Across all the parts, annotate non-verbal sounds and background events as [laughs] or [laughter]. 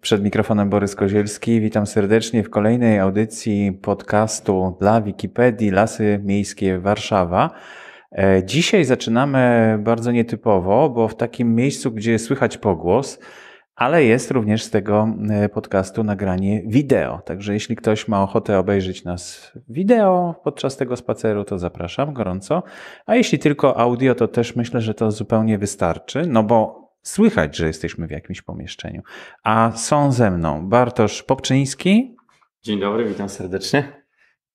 Przed mikrofonem Borys Kozielski. Witam serdecznie w kolejnej audycji podcastu dla Wikipedii Lasy Miejskie Warszawa. E, dzisiaj zaczynamy bardzo nietypowo, bo w takim miejscu, gdzie słychać pogłos, ale jest również z tego e, podcastu nagranie wideo. Także jeśli ktoś ma ochotę obejrzeć nas wideo podczas tego spaceru, to zapraszam gorąco. A jeśli tylko audio, to też myślę, że to zupełnie wystarczy, no bo słychać, że jesteśmy w jakimś pomieszczeniu. A są ze mną Bartosz Popczyński. Dzień dobry, witam serdecznie.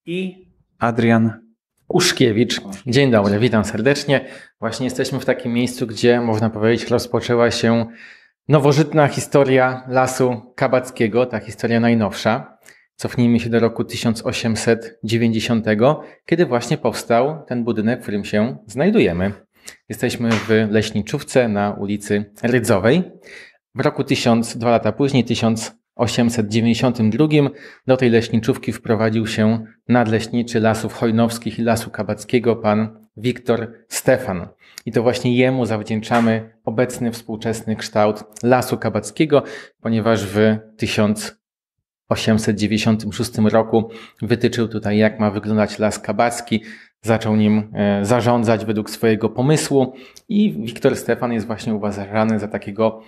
I Adrian Uszkiewicz. Dzień dobry, witam serdecznie. Właśnie jesteśmy w takim miejscu, gdzie można powiedzieć rozpoczęła się nowożytna historia lasu kabackiego, ta historia najnowsza. Cofnijmy się do roku 1890, kiedy właśnie powstał ten budynek, w którym się znajdujemy. Jesteśmy w leśniczówce na ulicy Rydzowej. W roku 1000, dwa lata później, 1892, do tej leśniczówki wprowadził się nadleśniczy Lasów Hojnowskich i Lasu Kabackiego pan Wiktor Stefan. I to właśnie jemu zawdzięczamy obecny, współczesny kształt Lasu Kabackiego, ponieważ w 1896 roku wytyczył tutaj, jak ma wyglądać Las Kabacki, zaczął nim e, zarządzać według swojego pomysłu. I Wiktor Stefan jest właśnie uważany za takiego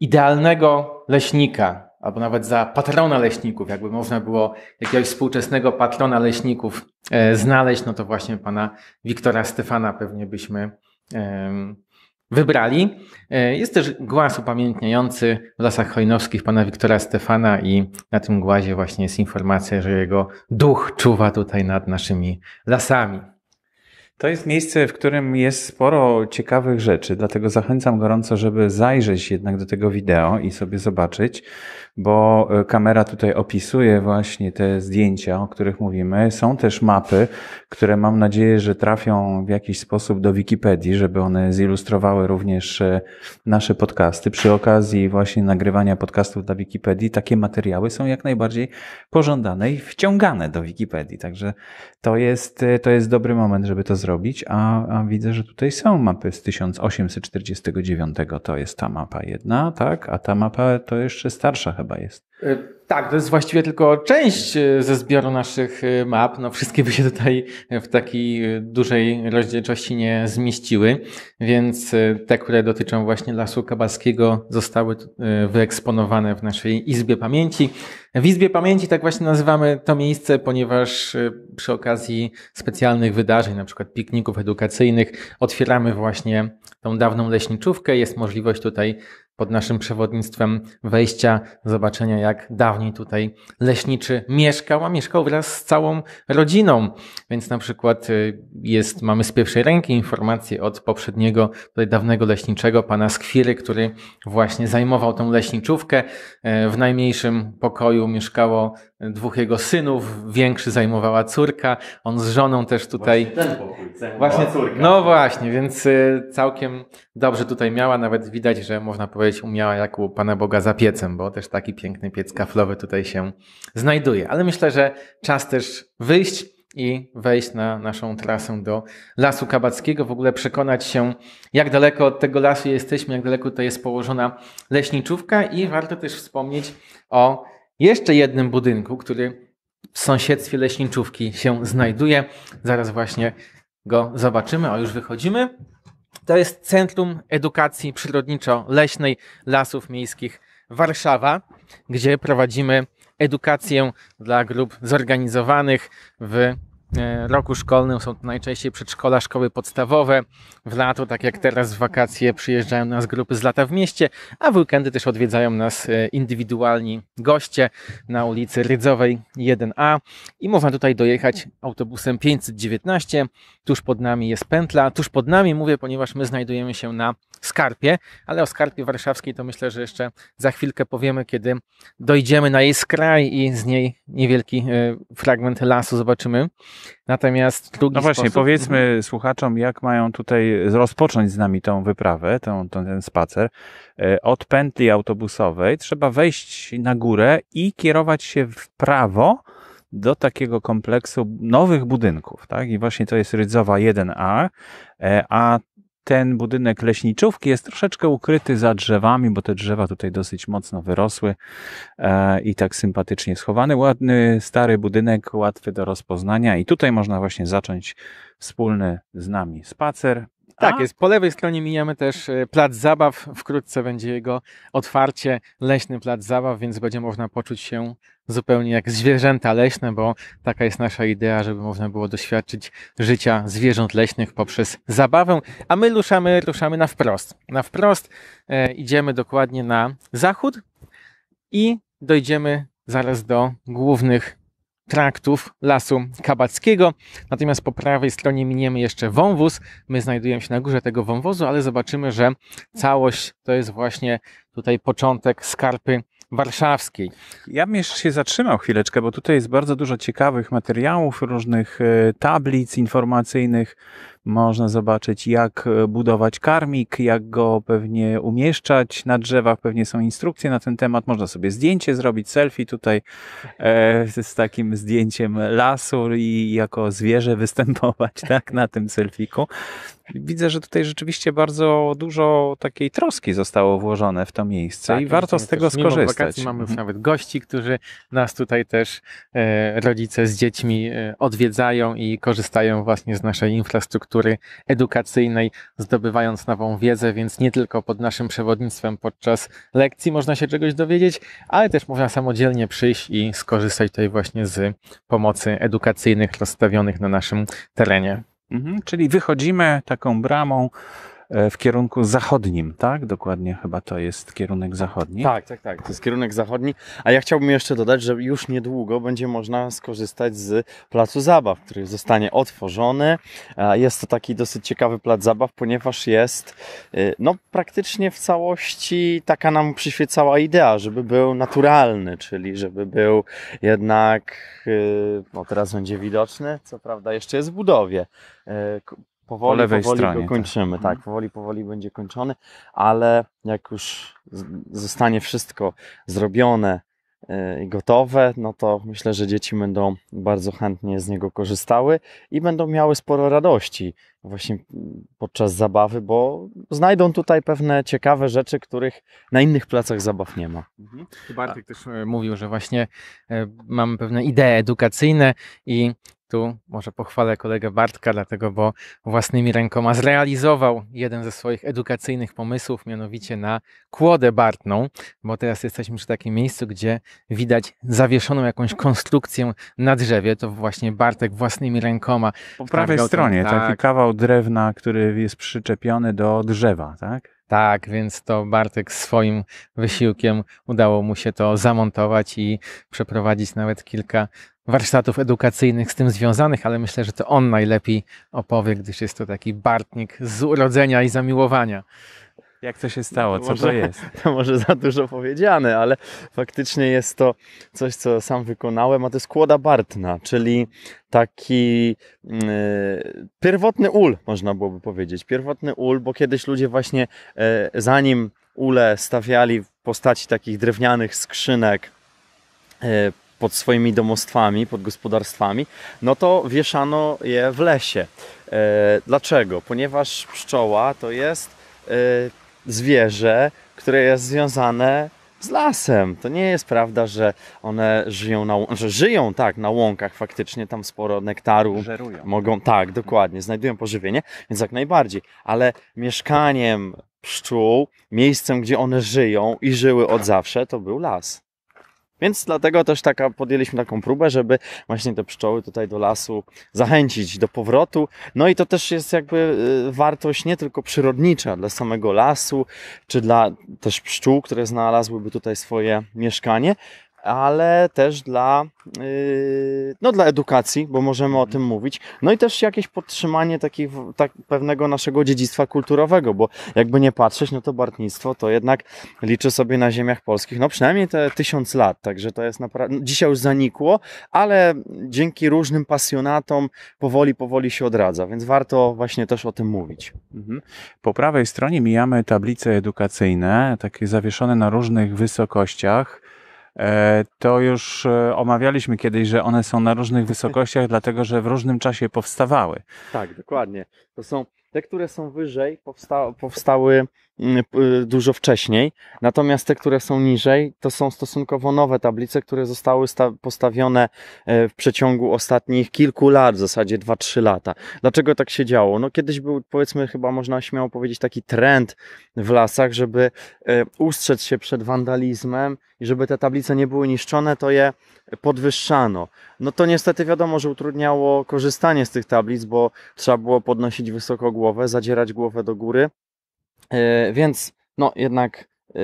idealnego leśnika, albo nawet za patrona leśników. Jakby można było jakiegoś współczesnego patrona leśników e, znaleźć, no to właśnie pana Wiktora Stefana pewnie byśmy wybrali. E, jest też głaz upamiętniający w lasach hojnowskich pana Wiktora Stefana i na tym głazie właśnie jest informacja, że jego duch czuwa tutaj nad naszymi lasami. To jest miejsce, w którym jest sporo ciekawych rzeczy, dlatego zachęcam gorąco, żeby zajrzeć jednak do tego wideo i sobie zobaczyć, bo e, kamera tutaj opisuje właśnie te zdjęcia, o których mówimy. Są też mapy, które mam nadzieję, że trafią w jakiś sposób do Wikipedii, żeby one zilustrowały również e, nasze podcasty. Przy okazji właśnie nagrywania podcastów dla Wikipedii takie materiały są jak najbardziej pożądane i wciągane do Wikipedii. Także to jest, e, to jest dobry moment, żeby to zrobić zrobić, a, a, widzę, że tutaj są mapy z 1849. To jest ta mapa jedna, tak? A ta mapa to jeszcze starsza chyba jest. Y, tak, to jest właściwie tylko część e, ze zbioru naszych e, map. No, wszystkie by się tutaj e, w takiej dużej rozdzielczości nie zmieściły, więc te, które dotyczą właśnie Lasu Kabalskiego, zostały wyeksponowane w naszej Izbie Pamięci. W Izbie Pamięci tak właśnie nazywamy to miejsce, ponieważ przy okazji specjalnych wydarzeń, na przykład pikników edukacyjnych, otwieramy właśnie tą dawną leśniczówkę. Jest możliwość tutaj pod naszym przewodnictwem wejścia, zobaczenia jak dawniej tutaj leśniczy mieszkał, a mieszkał wraz z całą rodziną. Więc na przykład y, jest, mamy z pierwszej ręki informacje od poprzedniego, tutaj dawnego leśniczego, pana Skwiry, który właśnie zajmował tą leśniczówkę. Y, w najmniejszym pokoju mieszkało dwóch jego synów, większy zajmowała córka, on z żoną też tutaj... Właśnie ten pokój właśnie, córka. No właśnie, więc y, całkiem dobrze tutaj miała, nawet widać, że można powiedzieć umiała jak u Pana Boga za piecem, bo też taki piękny piec kaflowy tutaj się znajduje. Ale myślę, że czas też wyjść i wejść na naszą trasę do Lasu Kabackiego, w ogóle przekonać się, jak daleko od tego lasu jesteśmy, jak daleko tutaj jest położona leśniczówka i warto też wspomnieć o jeszcze jednym budynku, który w sąsiedztwie leśniczówki się znajduje. Zaraz właśnie go zobaczymy, o już wychodzimy. To jest Centrum Edukacji Przyrodniczo-Leśnej Lasów Miejskich Warszawa, gdzie prowadzimy edukację dla grup zorganizowanych w E, roku szkolnym są to najczęściej przedszkola, szkoły podstawowe. W lato, tak jak teraz w wakacje, przyjeżdżają nas grupy z lata w mieście, a w weekendy też odwiedzają nas e, indywidualni goście na ulicy Rydzowej 1A i można tutaj dojechać autobusem 519. Tuż pod nami jest pętla. Tuż pod nami mówię, ponieważ my znajdujemy się na skarpie, ale o skarpie warszawskiej to myślę, że jeszcze za chwilkę powiemy, kiedy dojdziemy na jej skraj i z niej niewielki e, fragment lasu zobaczymy. Natomiast drugi No właśnie, sposób... powiedzmy słuchaczom, jak mają tutaj rozpocząć z nami tą wyprawę, tą, ten spacer. E, od pętli autobusowej trzeba wejść na górę i kierować się w prawo, do takiego kompleksu nowych budynków, tak? I właśnie to jest Rydzowa 1A, a e, ten budynek leśniczówki jest troszeczkę ukryty za drzewami, bo te drzewa tutaj dosyć mocno wyrosły e, i tak sympatycznie schowany. Ładny, stary budynek, łatwy do rozpoznania i tutaj można właśnie zacząć wspólny z nami spacer. Tak, tak, jest. Po lewej stronie mijamy też e, plac zabaw. Wkrótce będzie jego otwarcie, leśny plac zabaw, więc będzie można poczuć się zupełnie jak zwierzęta leśne, bo taka jest nasza idea, żeby można było doświadczyć życia zwierząt leśnych poprzez zabawę, a my ruszamy, ruszamy na wprost. Na wprost e, idziemy dokładnie na zachód i dojdziemy zaraz do głównych traktów Lasu Kabackiego. Natomiast po prawej stronie miniemy jeszcze wąwóz. My znajdujemy się na górze tego wąwozu, ale zobaczymy, że całość to jest właśnie tutaj początek skarpy warszawskiej. Ja bym jeszcze się zatrzymał chwileczkę, bo tutaj jest bardzo dużo ciekawych materiałów, różnych e, tablic informacyjnych, można zobaczyć, jak e, budować karmik, jak go pewnie umieszczać na drzewach. Pewnie są instrukcje na ten temat. Można sobie zdjęcie zrobić, selfie tutaj e, z takim zdjęciem lasu i jako zwierzę występować [laughs] tak, na tym selfiku. Widzę, że tutaj rzeczywiście bardzo dużo takiej troski zostało włożone w to miejsce tak, i warto z tego skorzystać. Wakacji mamy już mhm. nawet gości, którzy nas tutaj też e, rodzice z dziećmi e, odwiedzają i korzystają właśnie z naszej infrastruktury kultury edukacyjnej, zdobywając nową wiedzę, więc nie tylko pod naszym przewodnictwem podczas lekcji można się czegoś dowiedzieć, ale też można samodzielnie przyjść i skorzystać tutaj właśnie z pomocy edukacyjnych rozstawionych na naszym terenie. Mhm, czyli wychodzimy taką bramą E, w kierunku zachodnim, tak? Dokładnie chyba to jest kierunek zachodni. Tak, tak, tak. To jest kierunek zachodni. A ja chciałbym jeszcze dodać, że już niedługo będzie można skorzystać z placu zabaw, który zostanie otworzony. Jest to taki dosyć ciekawy plac zabaw, ponieważ jest y, no, praktycznie w całości taka nam przyświecała idea, żeby był naturalny, czyli żeby był jednak, y, no teraz będzie widoczny, co prawda jeszcze jest w budowie, y, powoli, po lewej powoli stronie, tak. kończymy, tak. tak, powoli, powoli będzie kończony, ale jak już zostanie wszystko zrobione y, i gotowe, no to myślę, że dzieci będą bardzo chętnie z niego korzystały i będą miały sporo radości właśnie podczas zabawy, bo znajdą tutaj pewne ciekawe rzeczy, których na innych placach zabaw nie ma. Mhm. Bartek też e, mówił, że właśnie e, mamy pewne idee edukacyjne i tu może pochwalę kolegę Bartka, dlatego, bo własnymi rękoma zrealizował jeden ze swoich edukacyjnych pomysłów, mianowicie na kłodę bartną, bo teraz jesteśmy przy takim miejscu, gdzie widać zawieszoną jakąś konstrukcję na drzewie. To właśnie Bartek własnymi rękoma. Po prawej stronie, tak. taki kawał drewna, który jest przyczepiony do drzewa, tak? Tak, więc to Bartek swoim wysiłkiem udało mu się to zamontować i przeprowadzić nawet kilka warsztatów edukacyjnych z tym związanych, ale myślę, że to on najlepiej opowie, gdyż jest to taki bartnik z urodzenia i zamiłowania. Jak to się stało? Co może, to jest? [laughs] To może za dużo powiedziane, ale faktycznie jest to coś, co sam wykonałem, a to jest kłoda bartna, czyli taki yy, pierwotny ul, można byłoby powiedzieć. Pierwotny ul, bo kiedyś ludzie właśnie yy, zanim ule stawiali w postaci takich drewnianych skrzynek, e, pod swoimi domostwami, pod gospodarstwami, no to wieszano je w lesie. E, dlaczego? Ponieważ pszczoła to jest e, zwierzę, które jest związane z lasem. To nie jest prawda, że one żyją na, że żyją tak na łąkach faktycznie, tam sporo nektaru Żerują. mogą, tak, dokładnie, znajdują pożywienie, więc jak najbardziej, ale mieszkaniem pszczół, miejscem, gdzie one żyją i żyły od tak. zawsze, to był las. Więc dlatego też taka, podjęliśmy taką próbę, żeby właśnie te pszczoły tutaj do lasu zachęcić do powrotu. No i to też jest jakby y, wartość nie tylko przyrodnicza dla samego lasu, czy dla też pszczół, które znalazłyby tutaj swoje mieszkanie, ale też dla, yy, no, dla edukacji, bo możemy o mhm. tym mówić. No i też jakieś podtrzymanie takich, tak, pewnego naszego dziedzictwa kulturowego, bo jakby nie patrzeć, no to bartnictwo to jednak liczy sobie na ziemiach polskich, no przynajmniej te tysiąc lat, także to jest naprawdę, no, dzisiaj już zanikło, ale dzięki różnym pasjonatom powoli, powoli się odradza, więc warto właśnie też o tym mówić. Mhm. Po prawej stronie mijamy tablice edukacyjne, takie zawieszone na różnych wysokościach. E, to już e, omawialiśmy kiedyś, że one są na różnych [laughs] wysokościach, dlatego że w różnym czasie powstawały. Tak, dokładnie to są te, które są wyżej, powsta powstały mm, y, dużo wcześniej, natomiast te, które są niżej, to są stosunkowo nowe tablice, które zostały postawione e, w przeciągu ostatnich kilku lat, w zasadzie 2-3 lata. Dlaczego tak się działo? No kiedyś był, powiedzmy, chyba można śmiało powiedzieć, taki trend w lasach, żeby e, ustrzec się przed wandalizmem i żeby te tablice nie były niszczone, to je podwyższano. No to niestety wiadomo, że utrudniało korzystanie z tych tablic, bo trzeba było podnosić podnosić wysoko głowę, zadzierać głowę do góry. E, więc no jednak e,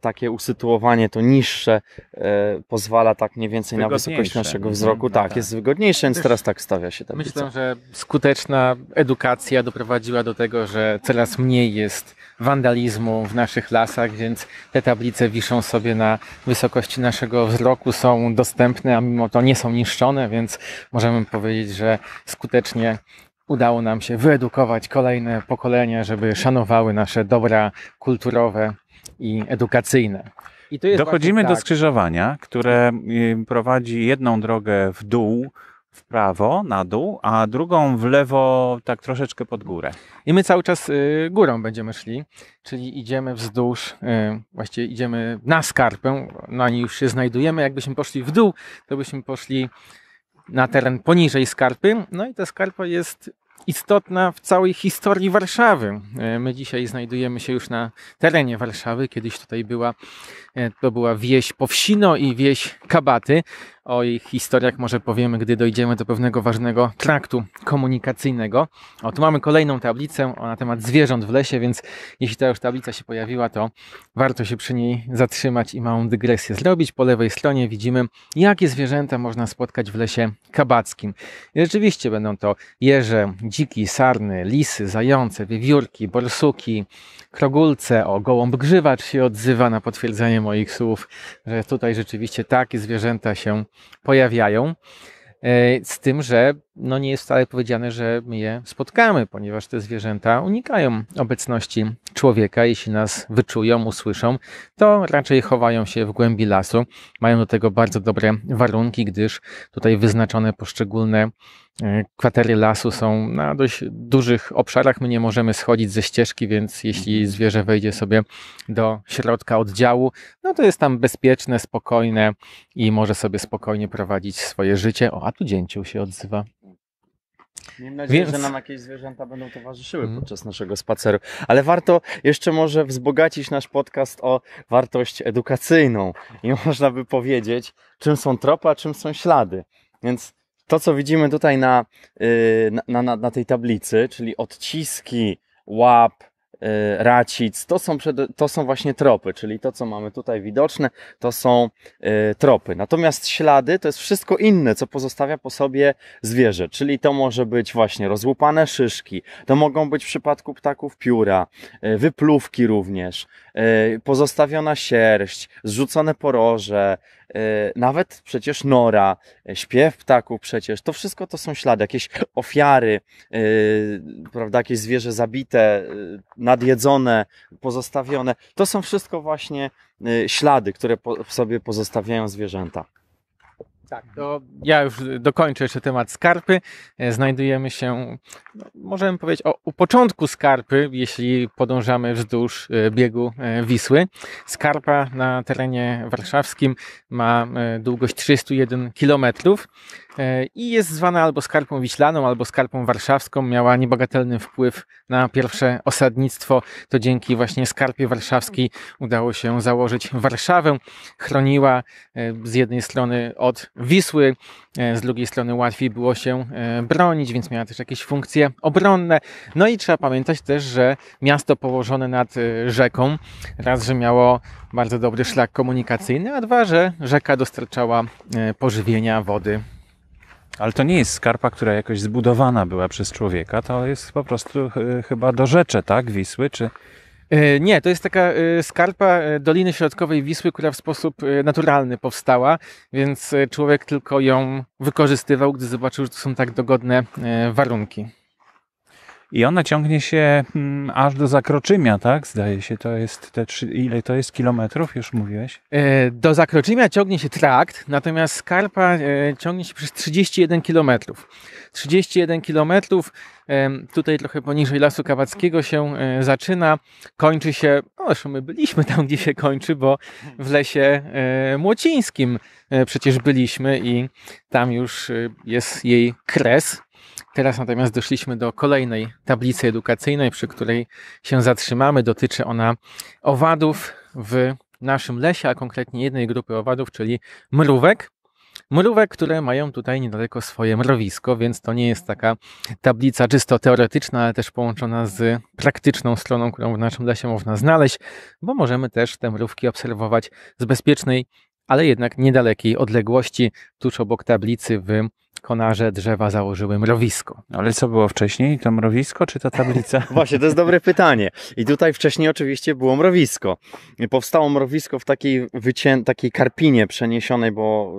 takie usytuowanie to niższe e, pozwala tak mniej więcej na wysokość naszego mhm. wzroku. No tak, tak, jest wygodniejsze, więc teraz tak stawia się tablica. Myślę, że skuteczna edukacja doprowadziła do tego, że coraz mniej jest wandalizmu w naszych lasach, więc te tablice wiszą sobie na wysokości naszego wzroku, są dostępne, a mimo to nie są niszczone, więc możemy powiedzieć, że skutecznie udało nam się wyedukować kolejne pokolenia żeby szanowały nasze dobra kulturowe i edukacyjne. I Dochodzimy tak. do skrzyżowania, które y, prowadzi jedną drogę w dół, w prawo, na dół, a drugą w lewo, tak troszeczkę pod górę. I my cały czas y, górą będziemy szli, czyli idziemy wzdłuż, y, właściwie idziemy na skarpę, na niej już się znajdujemy. Jakbyśmy poszli w dół, to byśmy poszli na teren poniżej skarpy. No i ta skarpa jest istotna w całej historii Warszawy. E, my dzisiaj znajdujemy się już na terenie Warszawy, kiedyś tutaj była E, to była wieś Powsino i wieś Kabaty. O ich historiach może powiemy, gdy dojdziemy do pewnego ważnego traktu komunikacyjnego. O, tu mamy kolejną tablicę na temat zwierząt w lesie, więc jeśli ta już tablica się pojawiła, to warto się przy niej zatrzymać i małą dygresję zrobić. Po lewej stronie widzimy, jakie zwierzęta można spotkać w lesie kabackim. I rzeczywiście będą to jeże, dziki, sarny, lisy, zające, wiewiórki, borsuki, krogulce. O, gołąb grzywacz się odzywa na potwierdzenie moich słów, że tutaj rzeczywiście takie zwierzęta się pojawiają. E, z tym, że no nie jest wcale powiedziane, że my je spotkamy, ponieważ te zwierzęta unikają obecności człowieka. Jeśli nas wyczują, usłyszą, to raczej chowają się w głębi lasu. Mają do tego bardzo dobre warunki, gdyż tutaj wyznaczone poszczególne E, kwatery lasu są na dość dużych obszarach. My nie możemy schodzić ze ścieżki, więc jeśli mhm. zwierzę wejdzie sobie do środka oddziału, no to jest tam bezpieczne, spokojne i może sobie spokojnie prowadzić swoje życie. O, a tu dzięcioł się odzywa. Miejmy nadzieję, Więc... że nam jakieś zwierzęta będą towarzyszyły mm. podczas naszego spaceru. Ale warto jeszcze może wzbogacić nasz podcast o wartość edukacyjną. I [laughs] można by powiedzieć, czym są tropy, a czym są ślady. Więc to, co widzimy tutaj na, y, na, na, na tej tablicy, czyli odciski łap, y, racic, to są, przed, to są właśnie tropy, czyli to, co mamy tutaj widoczne, to są y, tropy. Natomiast ślady to jest wszystko inne, co pozostawia po sobie zwierzę, czyli to może być właśnie rozłupane szyszki, to mogą być w przypadku ptaków pióra, wypluwki również, pozostawiona sierść, zrzucone poroże, E, nawet przecież nora, e, śpiew ptaków przecież, to wszystko to są ślady, jakieś ofiary, e, prawda, jakieś zwierzę zabite, nadjedzone, pozostawione. To są wszystko właśnie ślady, które po sobie pozostawiają zwierzęta. Tak, mhm. to ja już dokończę jeszcze temat skarpy. E, znajdujemy się, no, możemy powiedzieć, o, u początku skarpy, jeśli podążamy wzdłuż e, biegu e, Wisły. Skarpa na terenie warszawskim ma długość 301 km. E, i jest zwana albo skarpą wiślaną, albo skarpą warszawską. Miała niebagatelny wpływ na pierwsze osadnictwo. To dzięki właśnie skarpie warszawskiej udało się założyć Warszawę. Chroniła e, z jednej strony od Wisły, e, z drugiej strony łatwiej było się bronić, więc miała też jakieś funkcje obronne. No i trzeba pamiętać też, że miasto położone nad rzeką, raz, że miało bardzo dobry szlak komunikacyjny, a dwa, że rzeka dostarczała pożywienia, wody ale to nie jest skarpa, która jakoś zbudowana była przez człowieka, to jest po prostu e, chyba do rzeczy, tak? Wisły, czy... E, nie, to jest taka e, skarpa Doliny Środkowej Wisły, która w sposób naturalny powstała, więc człowiek tylko ją wykorzystywał, gdy zobaczył, że to są tak dogodne warunki i ona ciągnie się mm, aż do Zakroczymia, tak? Zdaje się, to jest te trzy, ile to jest kilometrów, już mówiłeś? E, do Zakroczymia ciągnie się trakt, natomiast Skarpa e, ciągnie się przez 31 kilometrów. 31 kilometrów, tutaj trochę poniżej Lasu Kawackiego się e, zaczyna, kończy się, no zresztą my byliśmy tam, gdzie się kończy, bo w lesie młocińskim przecież byliśmy i tam już jest jej kres. Teraz natomiast doszliśmy do kolejnej tablicy edukacyjnej, przy której się zatrzymamy. Dotyczy ona owadów w naszym lesie, a konkretnie jednej grupy owadów, czyli mrówek. Mrówek, które mają tutaj niedaleko swoje mrowisko, więc to nie jest taka tablica czysto teoretyczna, ale też połączona z praktyczną stroną, którą w naszym lesie można znaleźć, bo możemy też te mrówki obserwować z bezpiecznej ale jednak niedalekiej odległości, tuż obok tablicy w konarze drzewa założyły mrowisko. Ale co było wcześniej? To mrowisko czy ta tablica? [laughs] Właśnie, to jest dobre pytanie. I tutaj wcześniej oczywiście było mrowisko. Powstało mrowisko w takiej, wycię... takiej karpinie przeniesionej, bo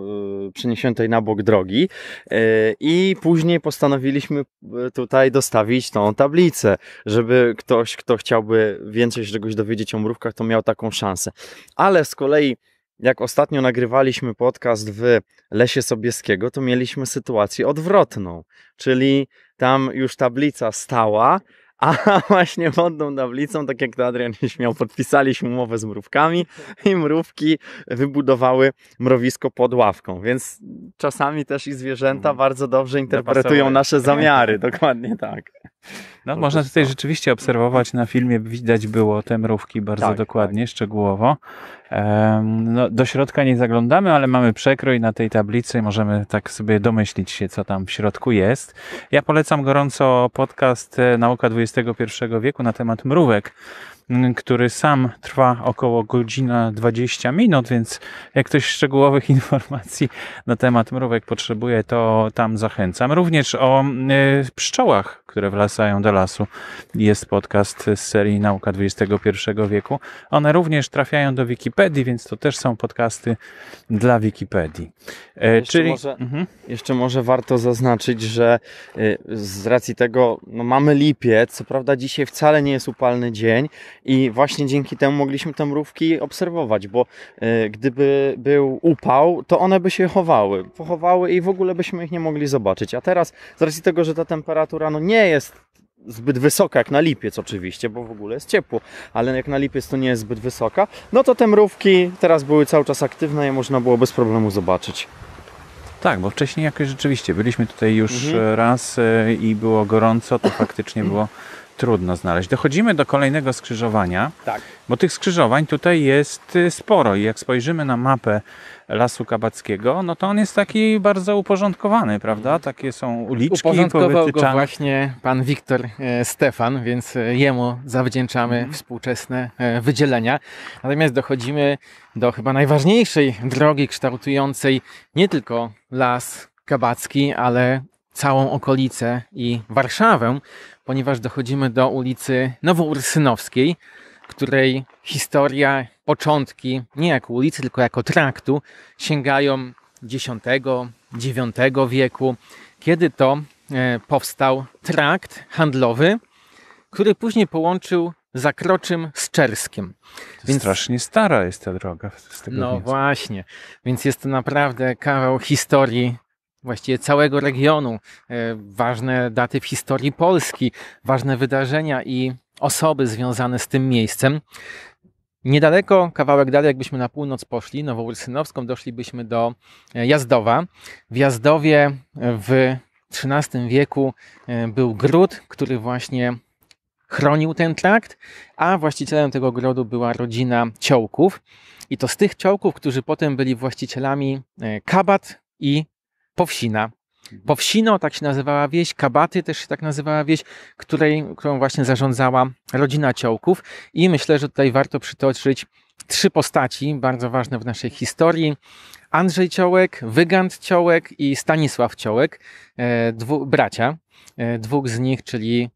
y, przeniesionej na bok drogi y, i później postanowiliśmy y, tutaj dostawić tą tablicę, żeby ktoś, kto chciałby więcej czegoś dowiedzieć o mrówkach, to miał taką szansę. Ale z kolei jak ostatnio nagrywaliśmy podcast w Lesie Sobieskiego, to mieliśmy sytuację odwrotną, czyli tam już tablica stała, a [laughs] właśnie pod tą tablicą, tak jak to Adrian się [laughs] śmiał, podpisaliśmy umowę z mrówkami i mrówki wybudowały mrowisko pod ławką, więc czasami też i zwierzęta mm. bardzo dobrze interpretują nasze zamiary, [laughs] dokładnie tak. No, można tutaj rzeczywiście obserwować, na filmie widać było te mrówki bardzo tak, dokładnie, tak. szczegółowo. Um, no, do środka nie zaglądamy, ale mamy przekrój na tej tablicy, możemy tak sobie domyślić się, co tam w środku jest. Ja polecam gorąco podcast e, Nauka XXI wieku na temat mrówek który sam trwa około godzina 20 minut, więc jak ktoś szczegółowych [laughs] informacji na temat mrówek potrzebuje, to tam zachęcam. Również o y, pszczołach które wlasają do lasu. Jest podcast z serii Nauka XXI wieku. One również trafiają do Wikipedii, więc to też są podcasty dla Wikipedii. E, jeszcze czyli może, mhm. jeszcze może warto zaznaczyć, że e, z racji tego no mamy lipiec, co prawda dzisiaj wcale nie jest upalny dzień i właśnie dzięki temu mogliśmy te mrówki obserwować, bo e, gdyby był upał, to one by się chowały, pochowały i w ogóle byśmy ich nie mogli zobaczyć. A teraz z racji tego, że ta temperatura no nie nie jest zbyt wysoka jak na lipiec oczywiście, bo w ogóle jest ciepło, ale jak na lipiec to nie jest zbyt wysoka, no to te mrówki teraz były cały czas aktywne i można było bez problemu zobaczyć. Tak, bo wcześniej jakoś rzeczywiście byliśmy tutaj już mhm. E, raz e, i było gorąco, to faktycznie [clears throat] było trudno znaleźć. Dochodzimy do kolejnego skrzyżowania, tak. bo tych skrzyżowań tutaj jest y, sporo i jak spojrzymy na mapę Lasu Kabackiego, no to on jest taki bardzo uporządkowany, prawda? Takie są uliczki Uporządkował go właśnie pan Wiktor e, Stefan, więc e, jemu zawdzięczamy mhm. współczesne e, wydzielenia. Natomiast dochodzimy do chyba najważniejszej drogi kształtującej nie tylko Las Kabacki, ale całą okolicę i Warszawę, ponieważ dochodzimy do ulicy Nowoursynowskiej, której historia, początki, nie jako ulicy, tylko jako traktu, sięgają X, IX wieku, kiedy to e, powstał trakt handlowy, który później połączył Zakroczym z Czerskiem. Więc... Strasznie stara jest ta droga. Z tego no właśnie, więc jest to naprawdę kawał historii właściwie całego regionu, e, ważne daty w historii Polski, ważne wydarzenia i osoby związane z tym miejscem. Niedaleko, kawałek dalej, jakbyśmy na północ poszli, Nowourcynowską, doszlibyśmy do e, Jazdowa. W Jazdowie e, w XIII wieku był gród, który właśnie chronił ten trakt, a właścicielem tego grodu była rodzina ciołków. I to z tych ciołków, którzy potem byli właścicielami kabat i Powsina. Mhm. Powsino, tak się nazywała wieś, Kabaty też się tak nazywała wieś, której, którą właśnie zarządzała rodzina Ciołków i myślę, że tutaj warto przytoczyć trzy postaci bardzo ważne w naszej historii. Andrzej Ciołek, Wygant Ciołek i Stanisław Ciołek, e, dwu, bracia. E, dwóch z nich, czyli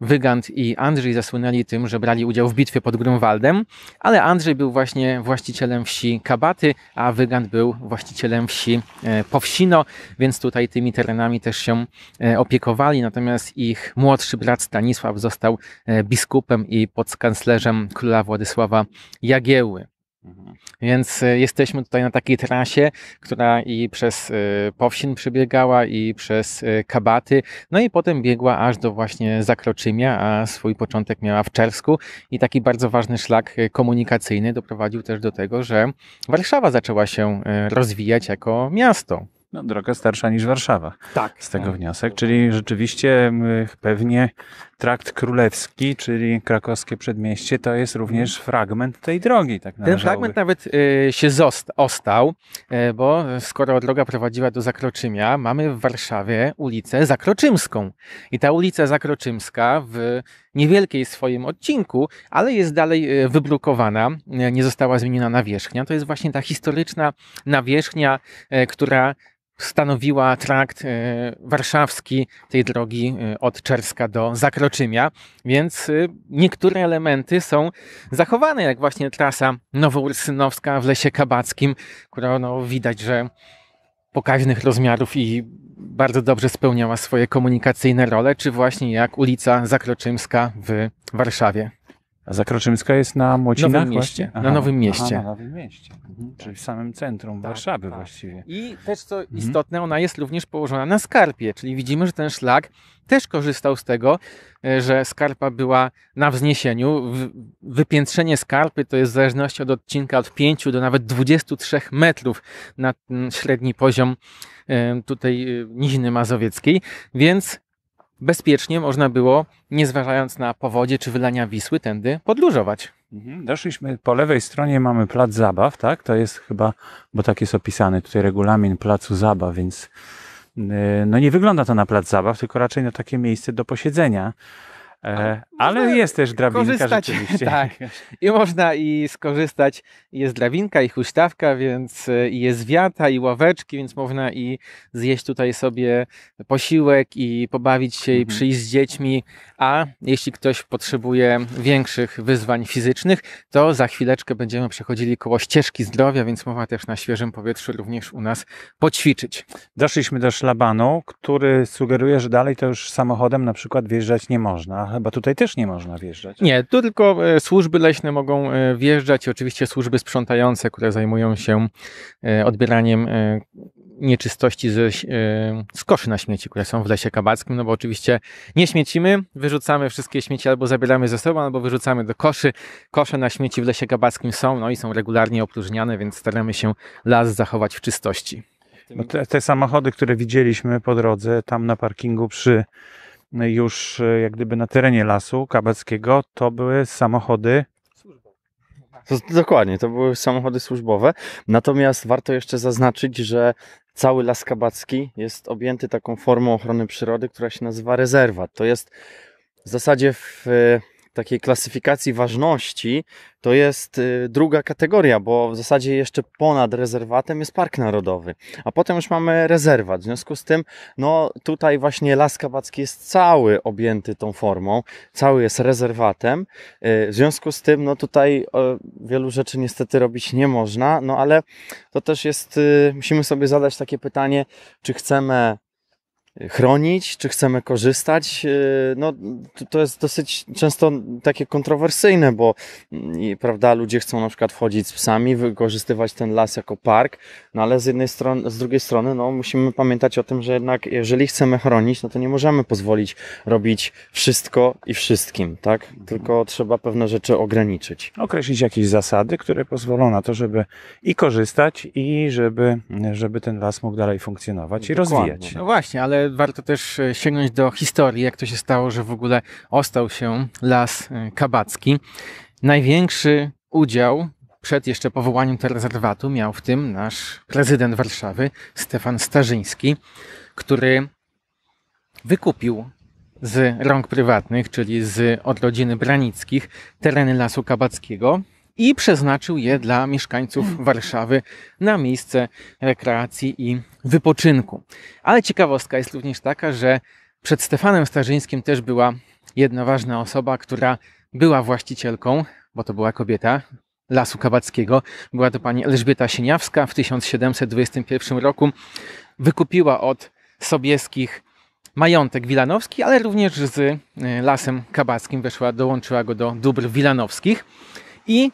Wygant i Andrzej zasłynęli tym, że brali udział w bitwie pod Grunwaldem, ale Andrzej był właśnie właścicielem wsi Kabaty, a Wygant był właścicielem wsi e, Powsino, więc tutaj tymi terenami też się e, opiekowali. Natomiast ich młodszy brat Stanisław został e, biskupem i podskanclerzem króla Władysława Jagieły. Mhm. Więc e, jesteśmy tutaj na takiej trasie, która i przez e, Powsin przebiegała, i przez e, Kabaty, no i potem biegła aż do właśnie Zakroczymia, a swój początek miała w Czersku. I taki bardzo ważny szlak komunikacyjny doprowadził też do tego, że Warszawa zaczęła się rozwijać jako miasto. No, droga starsza niż Warszawa. Tak. Z tego tak. wniosek, czyli rzeczywiście pewnie Trakt Królewski, czyli krakowskie przedmieście, to jest również fragment tej drogi. Tak Ten fragment nawet y, się został, ostał, y, bo skoro droga prowadziła do Zakroczymia, mamy w Warszawie ulicę Zakroczymską. I ta ulica Zakroczymska w niewielkiej swoim odcinku, ale jest dalej y, wybrukowana, y, nie została zmieniona nawierzchnia. To jest właśnie ta historyczna nawierzchnia, y, która stanowiła trakt e, warszawski tej drogi e, od Czerska do Zakroczymia, więc e, niektóre elementy są zachowane, jak właśnie trasa Nowoursynowska w Lesie Kabackim, która no, widać, że pokaźnych rozmiarów i bardzo dobrze spełniała swoje komunikacyjne role, czy właśnie jak ulica Zakroczymska w Warszawie. Zakroczymska jest na Młocinach Nowym mieście. Aha, na Nowym Mieście. Aha, na Nowym Mieście. Mhm, tak. czyli w samym centrum tak, Warszawy tak. właściwie. I też co mhm. istotne, ona jest również położona na skarpie, czyli widzimy, że ten szlak też korzystał z tego, e, że skarpa była na wzniesieniu. Wypiętrzenie skarpy to jest w zależności od odcinka od 5 do nawet 23 metrów na mm, średni poziom e, tutaj e, Niziny Mazowieckiej, więc bezpiecznie można było, nie zważając na powodzie czy wylania Wisły, tędy podlużować. Mhm. Doszliśmy, po lewej stronie mamy plac zabaw, tak? To jest chyba, bo tak jest opisany tutaj regulamin placu zabaw, więc y, no nie wygląda to na plac zabaw, tylko raczej na takie miejsce do posiedzenia. E, ale jest też drabinka korzystać, [laughs] tak. rzeczywiście. Tak, i można i skorzystać. Jest drabinka i huśtawka, więc e, i jest wiata i ławeczki, więc można i zjeść tutaj sobie posiłek i pobawić się mhm. i przyjść z dziećmi. A jeśli ktoś potrzebuje większych wyzwań fizycznych, to za chwileczkę będziemy przechodzili koło ścieżki zdrowia, więc można też na świeżym powietrzu również u nas poćwiczyć. Doszliśmy do szlabanu, który sugeruje, że dalej to już samochodem na przykład wjeżdżać nie można chyba tutaj też nie można wjeżdżać. Nie, tu tylko e, służby leśne mogą e, wjeżdżać i oczywiście służby sprzątające, które zajmują się e, odbieraniem nieczystości z, z koszy na śmieci, które są w lesie kabackim, no bo oczywiście nie śmiecimy, wyrzucamy wszystkie śmieci albo zabieramy ze sobą, albo wyrzucamy do koszy. Kosze na śmieci w lesie kabackim są, no i są regularnie opróżniane, więc staramy się las zachować w czystości. No te, te samochody, które widzieliśmy po drodze, tam na parkingu przy już e, jak gdyby na terenie lasu kabackiego, to były samochody służbowe. dokładnie, to były samochody służbowe. Natomiast warto jeszcze zaznaczyć, że cały Las Kabacki jest objęty taką formą ochrony przyrody, która się nazywa rezerwat. To jest w zasadzie w takiej klasyfikacji ważności to jest y, druga kategoria, bo w zasadzie jeszcze ponad rezerwatem jest Park Narodowy, a potem już mamy rezerwat. W związku z tym, no tutaj właśnie Las Kabacki jest cały objęty tą formą, cały jest rezerwatem. Y, w związku z tym, no tutaj wielu rzeczy niestety robić nie można, no ale to też jest, y, musimy sobie zadać takie pytanie, czy chcemy chronić, czy chcemy korzystać. E, no, to jest dosyć często takie kontrowersyjne, bo mm, prawda, ludzie chcą na przykład wchodzić z psami, wykorzystywać ten las jako park, no ale z jednej strony, z drugiej strony no, musimy pamiętać o tym, że jednak jeżeli chcemy chronić, no to nie możemy pozwolić robić wszystko i wszystkim, tak? Tylko trzeba pewne rzeczy ograniczyć. Określić jakieś zasady, które pozwolą na to, żeby i korzystać i żeby, żeby ten las mógł dalej funkcjonować i Dokładnie. rozwijać. No właśnie, ale warto też e, sięgnąć do historii, jak to się stało, że w ogóle ostał się Las e, Kabacki. Największy udział przed jeszcze powołaniem tego rezerwatu miał w tym nasz prezydent Warszawy, Stefan Starzyński, który wykupił z rąk prywatnych, czyli z od rodziny Branickich, tereny Lasu Kabackiego, i przeznaczył je dla mieszkańców hmm. Warszawy na miejsce rekreacji i wypoczynku. Ale ciekawostka jest również taka, że przed Stefanem Starzyńskim też była jedna ważna osoba, która była właścicielką, bo to była kobieta, Lasu Kabackiego. Była to pani Elżbieta Sieniawska. W 1721 roku wykupiła od sobieskich majątek wilanowski, ale również z y, Lasem Kabackim weszła, dołączyła go do dóbr wilanowskich i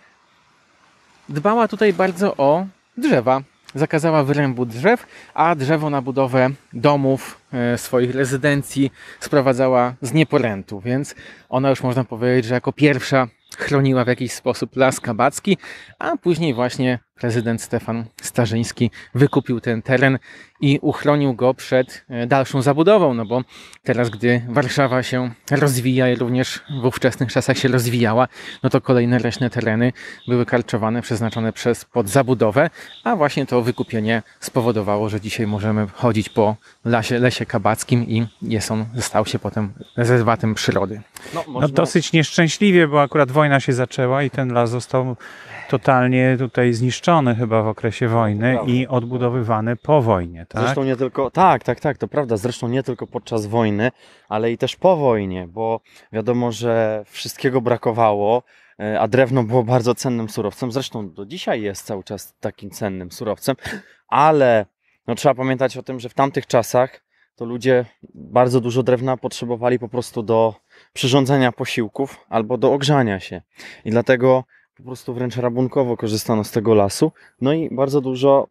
dbała tutaj bardzo o drzewa. Zakazała wyrębu drzew, a drzewo na budowę domów, e, swoich rezydencji sprowadzała z nieporętu, więc ona już można powiedzieć, że jako pierwsza chroniła w jakiś sposób las kabacki, a później właśnie prezydent Stefan Starzyński wykupił ten teren i uchronił go przed e, dalszą zabudową, no bo teraz, gdy Warszawa się rozwija i również w ówczesnych czasach się rozwijała, no to kolejne leśne tereny były karczowane, przeznaczone przez podzabudowę, a właśnie to wykupienie spowodowało, że dzisiaj możemy chodzić po lasie, lesie kabackim i jest on, stał się potem rezerwatem przyrody. No, no można... no dosyć nieszczęśliwie, bo akurat wojna się zaczęła i ten las został totalnie tutaj zniszczony chyba w okresie wojny i odbudowywany po wojnie, tak? Zresztą nie tylko, tak, tak, tak, to prawda, zresztą nie tylko podczas wojny, ale i też po wojnie, bo wiadomo, że wszystkiego brakowało, e, a drewno było bardzo cennym surowcem, zresztą do dzisiaj jest cały czas takim cennym surowcem, ale no, trzeba pamiętać o tym, że w tamtych czasach to ludzie bardzo dużo drewna potrzebowali po prostu do przyrządzania posiłków albo do ogrzania się. I dlatego po prostu wręcz rabunkowo korzystano z tego lasu, no i bardzo dużo,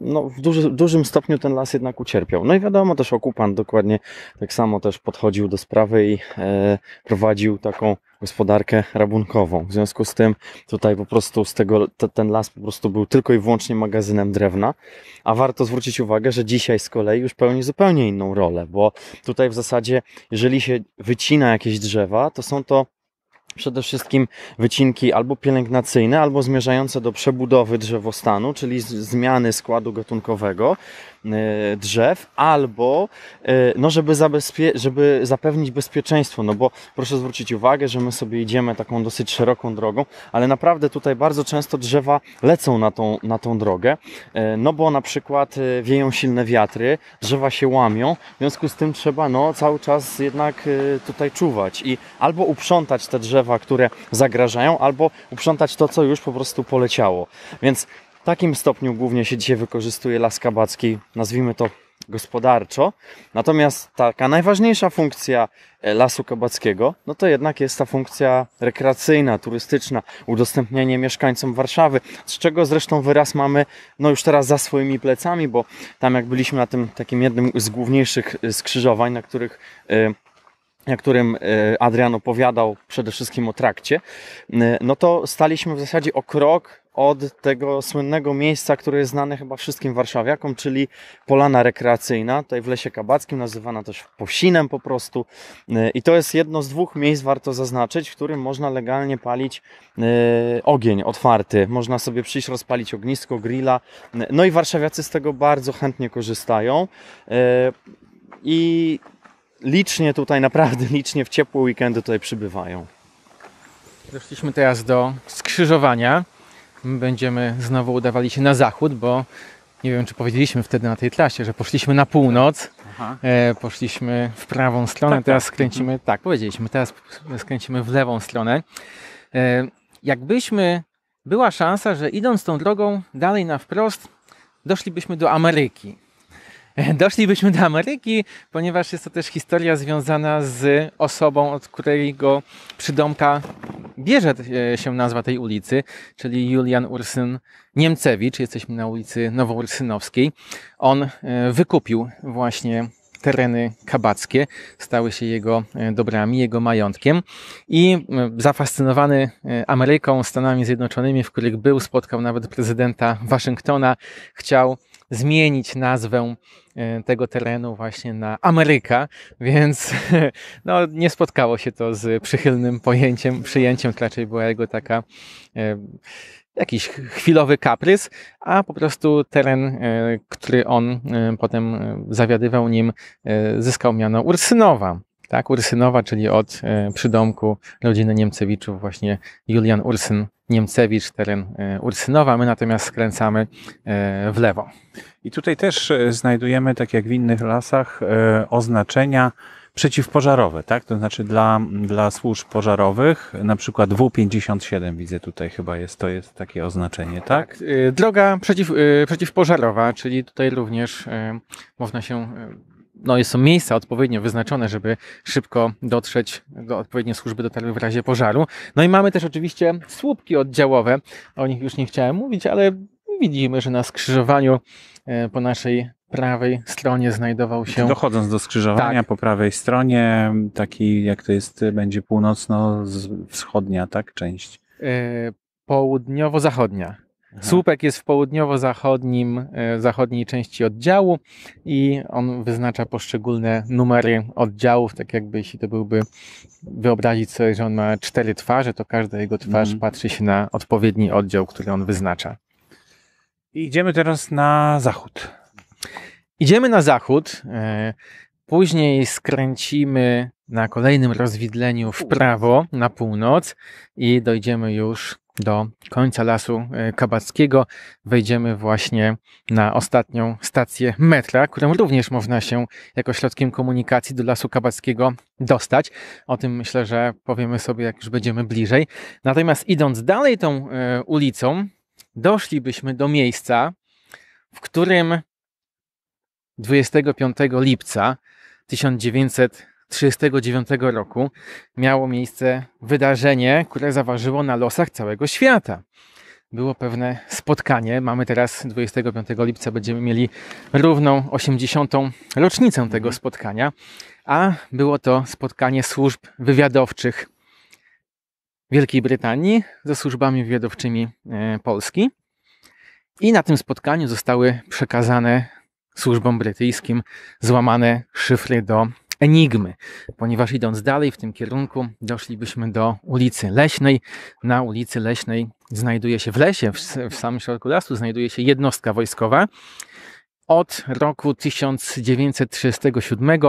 no w duży, dużym stopniu ten las jednak ucierpiał. No i wiadomo, też okupant dokładnie tak samo też podchodził do sprawy i e, prowadził taką gospodarkę rabunkową. W związku z tym tutaj po prostu z tego, ten las po prostu był tylko i wyłącznie magazynem drewna, a warto zwrócić uwagę, że dzisiaj z kolei już pełni zupełnie inną rolę, bo tutaj w zasadzie, jeżeli się wycina jakieś drzewa, to są to przede wszystkim wycinki albo pielęgnacyjne, albo zmierzające do przebudowy drzewostanu, czyli zmiany składu gatunkowego. E, drzew, albo e, no, żeby, żeby zapewnić bezpieczeństwo, no bo proszę zwrócić uwagę, że my sobie idziemy taką dosyć szeroką drogą, ale naprawdę tutaj bardzo często drzewa lecą na tą, na tą drogę, e, no bo na przykład wieją silne wiatry, drzewa się łamią, w związku z tym trzeba no, cały czas jednak tutaj czuwać i albo uprzątać te drzewa, które zagrażają, albo uprzątać to, co już po prostu poleciało. Więc w takim stopniu głównie się dzisiaj wykorzystuje las kabacki, nazwijmy to gospodarczo. Natomiast taka najważniejsza funkcja e, Lasu Kabackiego, no to jednak jest ta funkcja rekreacyjna, turystyczna, udostępnianie mieszkańcom Warszawy, z czego zresztą wyraz mamy no już teraz za swoimi plecami, bo tam jak byliśmy na tym takim jednym z główniejszych e, skrzyżowań, na których e, na którym e, Adrian opowiadał przede wszystkim o trakcie, e, no to staliśmy w zasadzie o krok od tego słynnego miejsca, które jest znane chyba wszystkim warszawiakom, czyli Polana Rekreacyjna, tutaj w Lesie Kabackim, nazywana też Posinem po prostu. E, I to jest jedno z dwóch miejsc, warto zaznaczyć, w którym można legalnie palić ogień otwarty. Można sobie przyjść, rozpalić ognisko, grilla. No i warszawiacy z tego bardzo chętnie korzystają. I licznie tutaj, naprawdę licznie w ciepłe weekendy tutaj przybywają. Doszliśmy teraz do skrzyżowania. Będziemy znowu udawali się na zachód, bo nie wiem, czy powiedzieliśmy wtedy na tej trasie, że poszliśmy na północ, e, poszliśmy w prawą stronę, tak, teraz tak. skręcimy, mhm. tak, powiedzieliśmy, teraz skręcimy w lewą stronę. E, jakbyśmy, była szansa, że idąc tą drogą dalej na wprost, doszlibyśmy do Ameryki. [laughs] Doszlibyśmy do Ameryki, ponieważ jest to też historia związana z osobą, od której go przydomka bierze e, się nazwa tej ulicy, czyli Julian Ursyn Niemcewicz. Jesteśmy na ulicy Nowoursynowskiej. On e, wykupił właśnie tereny kabackie, stały się jego e, dobrami, jego majątkiem i zafascynowany Ameryką, Stanami Zjednoczonymi, w których był, spotkał nawet prezydenta Waszyngtona, chciał zmienić nazwę e, tego terenu właśnie na Ameryka, więc [laughs] no, nie spotkało się to z przychylnym pojęciem, przyjęciem, raczej była jego taka e, jakiś chwilowy kaprys, a po prostu teren, e, który on potem zawiadywał nim, zyskał miano Ursynowa. Tak, Ursynowa, czyli od przydomku rodziny Niemcewiczów właśnie Julian Ursyn Niemcewicz, teren e, Ursynowa, my natomiast skręcamy e, w lewo. I tutaj też e, znajdujemy, tak jak w innych lasach, oznaczenia przeciwpożarowe, tak? To znaczy dla, dla służb pożarowych, na przykład W57 widzę tutaj chyba jest, to jest takie oznaczenie, tak? tak droga przeciw, przeciwpożarowa, czyli tutaj również można się no, są miejsca odpowiednio wyznaczone, żeby szybko dotrzeć do odpowiedniej służby dotarły w razie pożaru. No i mamy też oczywiście słupki oddziałowe. O nich już nie chciałem mówić, ale widzimy, że na skrzyżowaniu e, po naszej prawej stronie znajdował się. Dochodząc do skrzyżowania tak. po prawej stronie, taki jak to jest, będzie północno-wschodnia, tak? Część. E, południowo-zachodnia. Słupek jest w południowo-zachodnim, e, zachodniej części oddziału i on wyznacza poszczególne numery oddziałów, tak jakby jeśli to byłby wyobrazić sobie, że on ma cztery twarze, to każda jego twarz mhm. patrzy się na odpowiedni oddział, który on wyznacza. Idziemy teraz na zachód. Idziemy na zachód. E, później skręcimy na kolejnym rozwidleniu w prawo, na północ i dojdziemy już do końca lasu e, kabackiego wejdziemy właśnie na ostatnią stację metra, którą również można się jako środkiem komunikacji do lasu kabackiego dostać. O tym myślę, że powiemy sobie, jak już będziemy bliżej. Natomiast idąc dalej tą e, ulicą, doszlibyśmy do miejsca, w którym 25 lipca 1900 1939 roku miało miejsce wydarzenie, które zaważyło na losach całego świata. Było pewne spotkanie. Mamy teraz 25 lipca, będziemy mieli równą 80. rocznicę tego mhm. spotkania, a było to spotkanie służb wywiadowczych Wielkiej Brytanii ze służbami wywiadowczymi e, Polski. I na tym spotkaniu zostały przekazane służbom brytyjskim złamane szyfry do enigmy, ponieważ idąc dalej w tym kierunku doszlibyśmy do ulicy Leśnej. Na ulicy Leśnej znajduje się w lesie, w, w samym środku lasu znajduje się jednostka wojskowa. Od roku 1937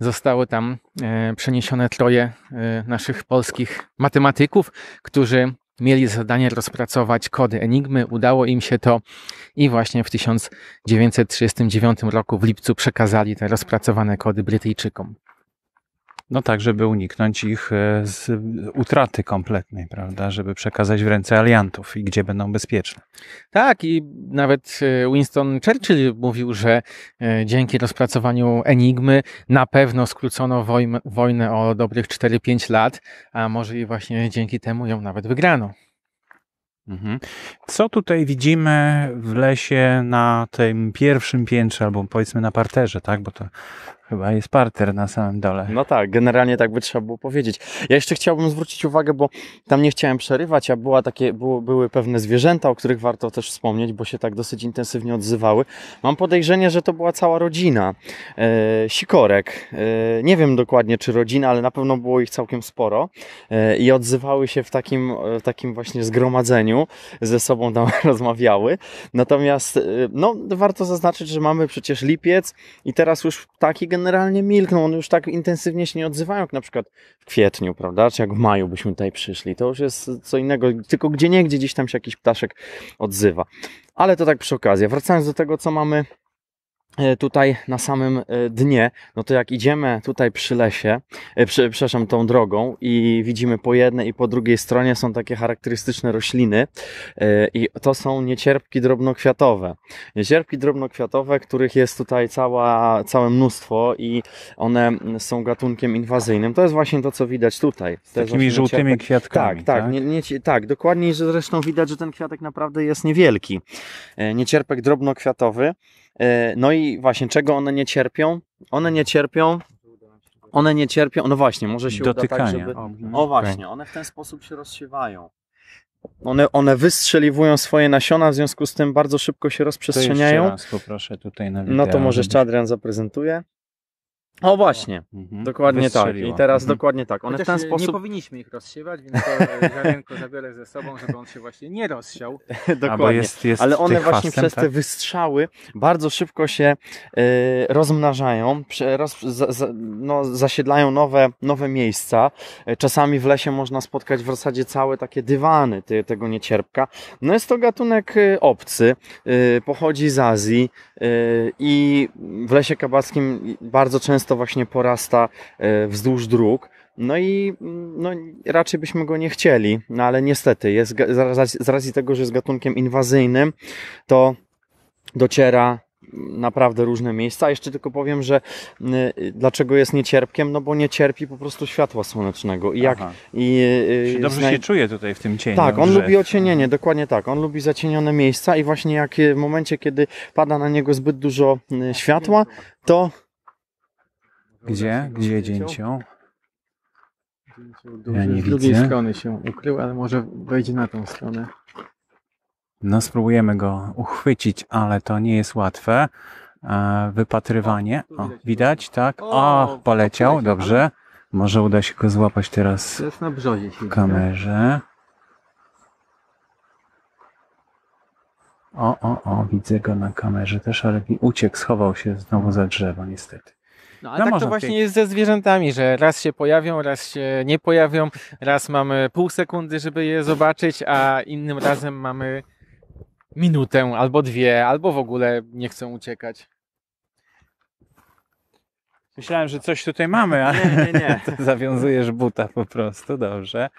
zostało tam e, przeniesione troje e, naszych polskich matematyków, którzy mieli zadanie rozpracować kody Enigmy. Udało im się to i właśnie w 1939 roku w lipcu przekazali te rozpracowane kody Brytyjczykom. No tak, żeby uniknąć ich e, z utraty kompletnej, prawda? Żeby przekazać w ręce aliantów i gdzie będą bezpieczne. Tak, i nawet e, Winston Churchill mówił, że e, dzięki rozpracowaniu Enigmy na pewno skrócono wojnę o dobrych 4-5 lat, a może i właśnie dzięki temu ją nawet wygrano. Mhm. Co tutaj widzimy w lesie na tym pierwszym piętrze, albo powiedzmy na parterze, tak? Bo to Chyba jest parter na samym dole. No tak, generalnie tak by trzeba było powiedzieć. Ja jeszcze chciałbym zwrócić uwagę, bo tam nie chciałem przerywać, a była takie, było, były pewne zwierzęta, o których warto też wspomnieć, bo się tak dosyć intensywnie odzywały. Mam podejrzenie, że to była cała rodzina. E, sikorek. E, nie wiem dokładnie, czy rodzina, ale na pewno było ich całkiem sporo. E, I odzywały się w takim, w e, takim właśnie zgromadzeniu. Ze sobą tam [laughs] rozmawiały. Natomiast, e, no, warto zaznaczyć, że mamy przecież lipiec i teraz już ptaki generalnie generalnie milkną, one już tak intensywnie się nie odzywają, jak na przykład w kwietniu, prawda, czy jak w maju byśmy tutaj przyszli, to już jest co innego, tylko gdzie nie, gdzie gdzieś tam się jakiś ptaszek odzywa. Ale to tak przy okazji, wracając do tego, co mamy E, tutaj na samym e, dnie, no to jak idziemy tutaj przy lesie, e, przy, przepraszam, tą drogą i widzimy po jednej i po drugiej stronie są takie charakterystyczne rośliny i to są niecierpki drobnokwiatowe. Niecierpki drobnokwiatowe, których jest tutaj cała, całe mnóstwo i one są gatunkiem inwazyjnym. To jest właśnie to, co widać tutaj. Z takimi żółtymi kwiatkami. Tak, tak, tak? Nie, nie, tak dokładnie, że zresztą widać, że ten kwiatek naprawdę jest niewielki. Niecierpek drobnokwiatowy E, no i właśnie, czego one nie cierpią? One nie cierpią one nie cierpią, no właśnie, może się Dotykania. uda tak, żeby... O mhm. właśnie, one w ten sposób się rozsiewają. One, one wystrzeliwują swoje nasiona, w związku z tym bardzo szybko się rozprzestrzeniają. To raz poproszę tutaj na wideo. No to może jeszcze Adrian zaprezentuje. O właśnie, mhm. dokładnie tak. I teraz mhm. dokładnie tak. One w ten sposób... Nie powinniśmy ich rozsiewać, więc to ziarenko e, zabiorę ze sobą, żeby on się właśnie nie rozsiał. [laughs] dokładnie. Jest, jest Ale one właśnie hasem, przez tak? te wystrzały bardzo szybko się y, rozmnażają, roz, za, za, no, zasiedlają nowe, nowe miejsca. E, czasami w lesie można spotkać w zasadzie całe takie dywany tego niecierpka. No jest to gatunek obcy, y, pochodzi z Azji y, i w lesie kabackim bardzo często często właśnie porasta e, wzdłuż dróg. No i no, raczej byśmy go nie chcieli, no ale niestety, jest, z racji tego, że jest gatunkiem inwazyjnym, to dociera naprawdę różne miejsca. Jeszcze tylko powiem, że y, dlaczego jest niecierpkiem, no bo nie cierpi po prostu światła słonecznego. I jak, i, y, y, dobrze się czuje tutaj w tym cieniu. Tak, on drzew. lubi ocienienie, dokładnie tak. On lubi zacienione miejsca i właśnie jak w momencie, kiedy pada na niego zbyt dużo światła, to gdzie? Gdzie dzięcioł? Ja nie z drugiej strony się ukrył, ale może wejdzie na tą stronę. No, spróbujemy go uchwycić, ale to nie jest łatwe. E, wypatrywanie. O, widać, tak? O, poleciał, dobrze. Może uda się go złapać teraz Jest na brzozie w kamerze. O, o, o, widzę go na kamerze też, ale uciekł, schował się znowu za drzewo, niestety. No, a no tak to właśnie jest ze zwierzętami, że raz się pojawią, raz się nie pojawią, raz mamy pół sekundy, żeby je zobaczyć, a innym razem mamy minutę albo dwie, albo w ogóle nie chcą uciekać. Myślałem, że coś tutaj mamy, ale nie, nie, nie. [laughs] zawiązujesz buta po prostu, dobrze.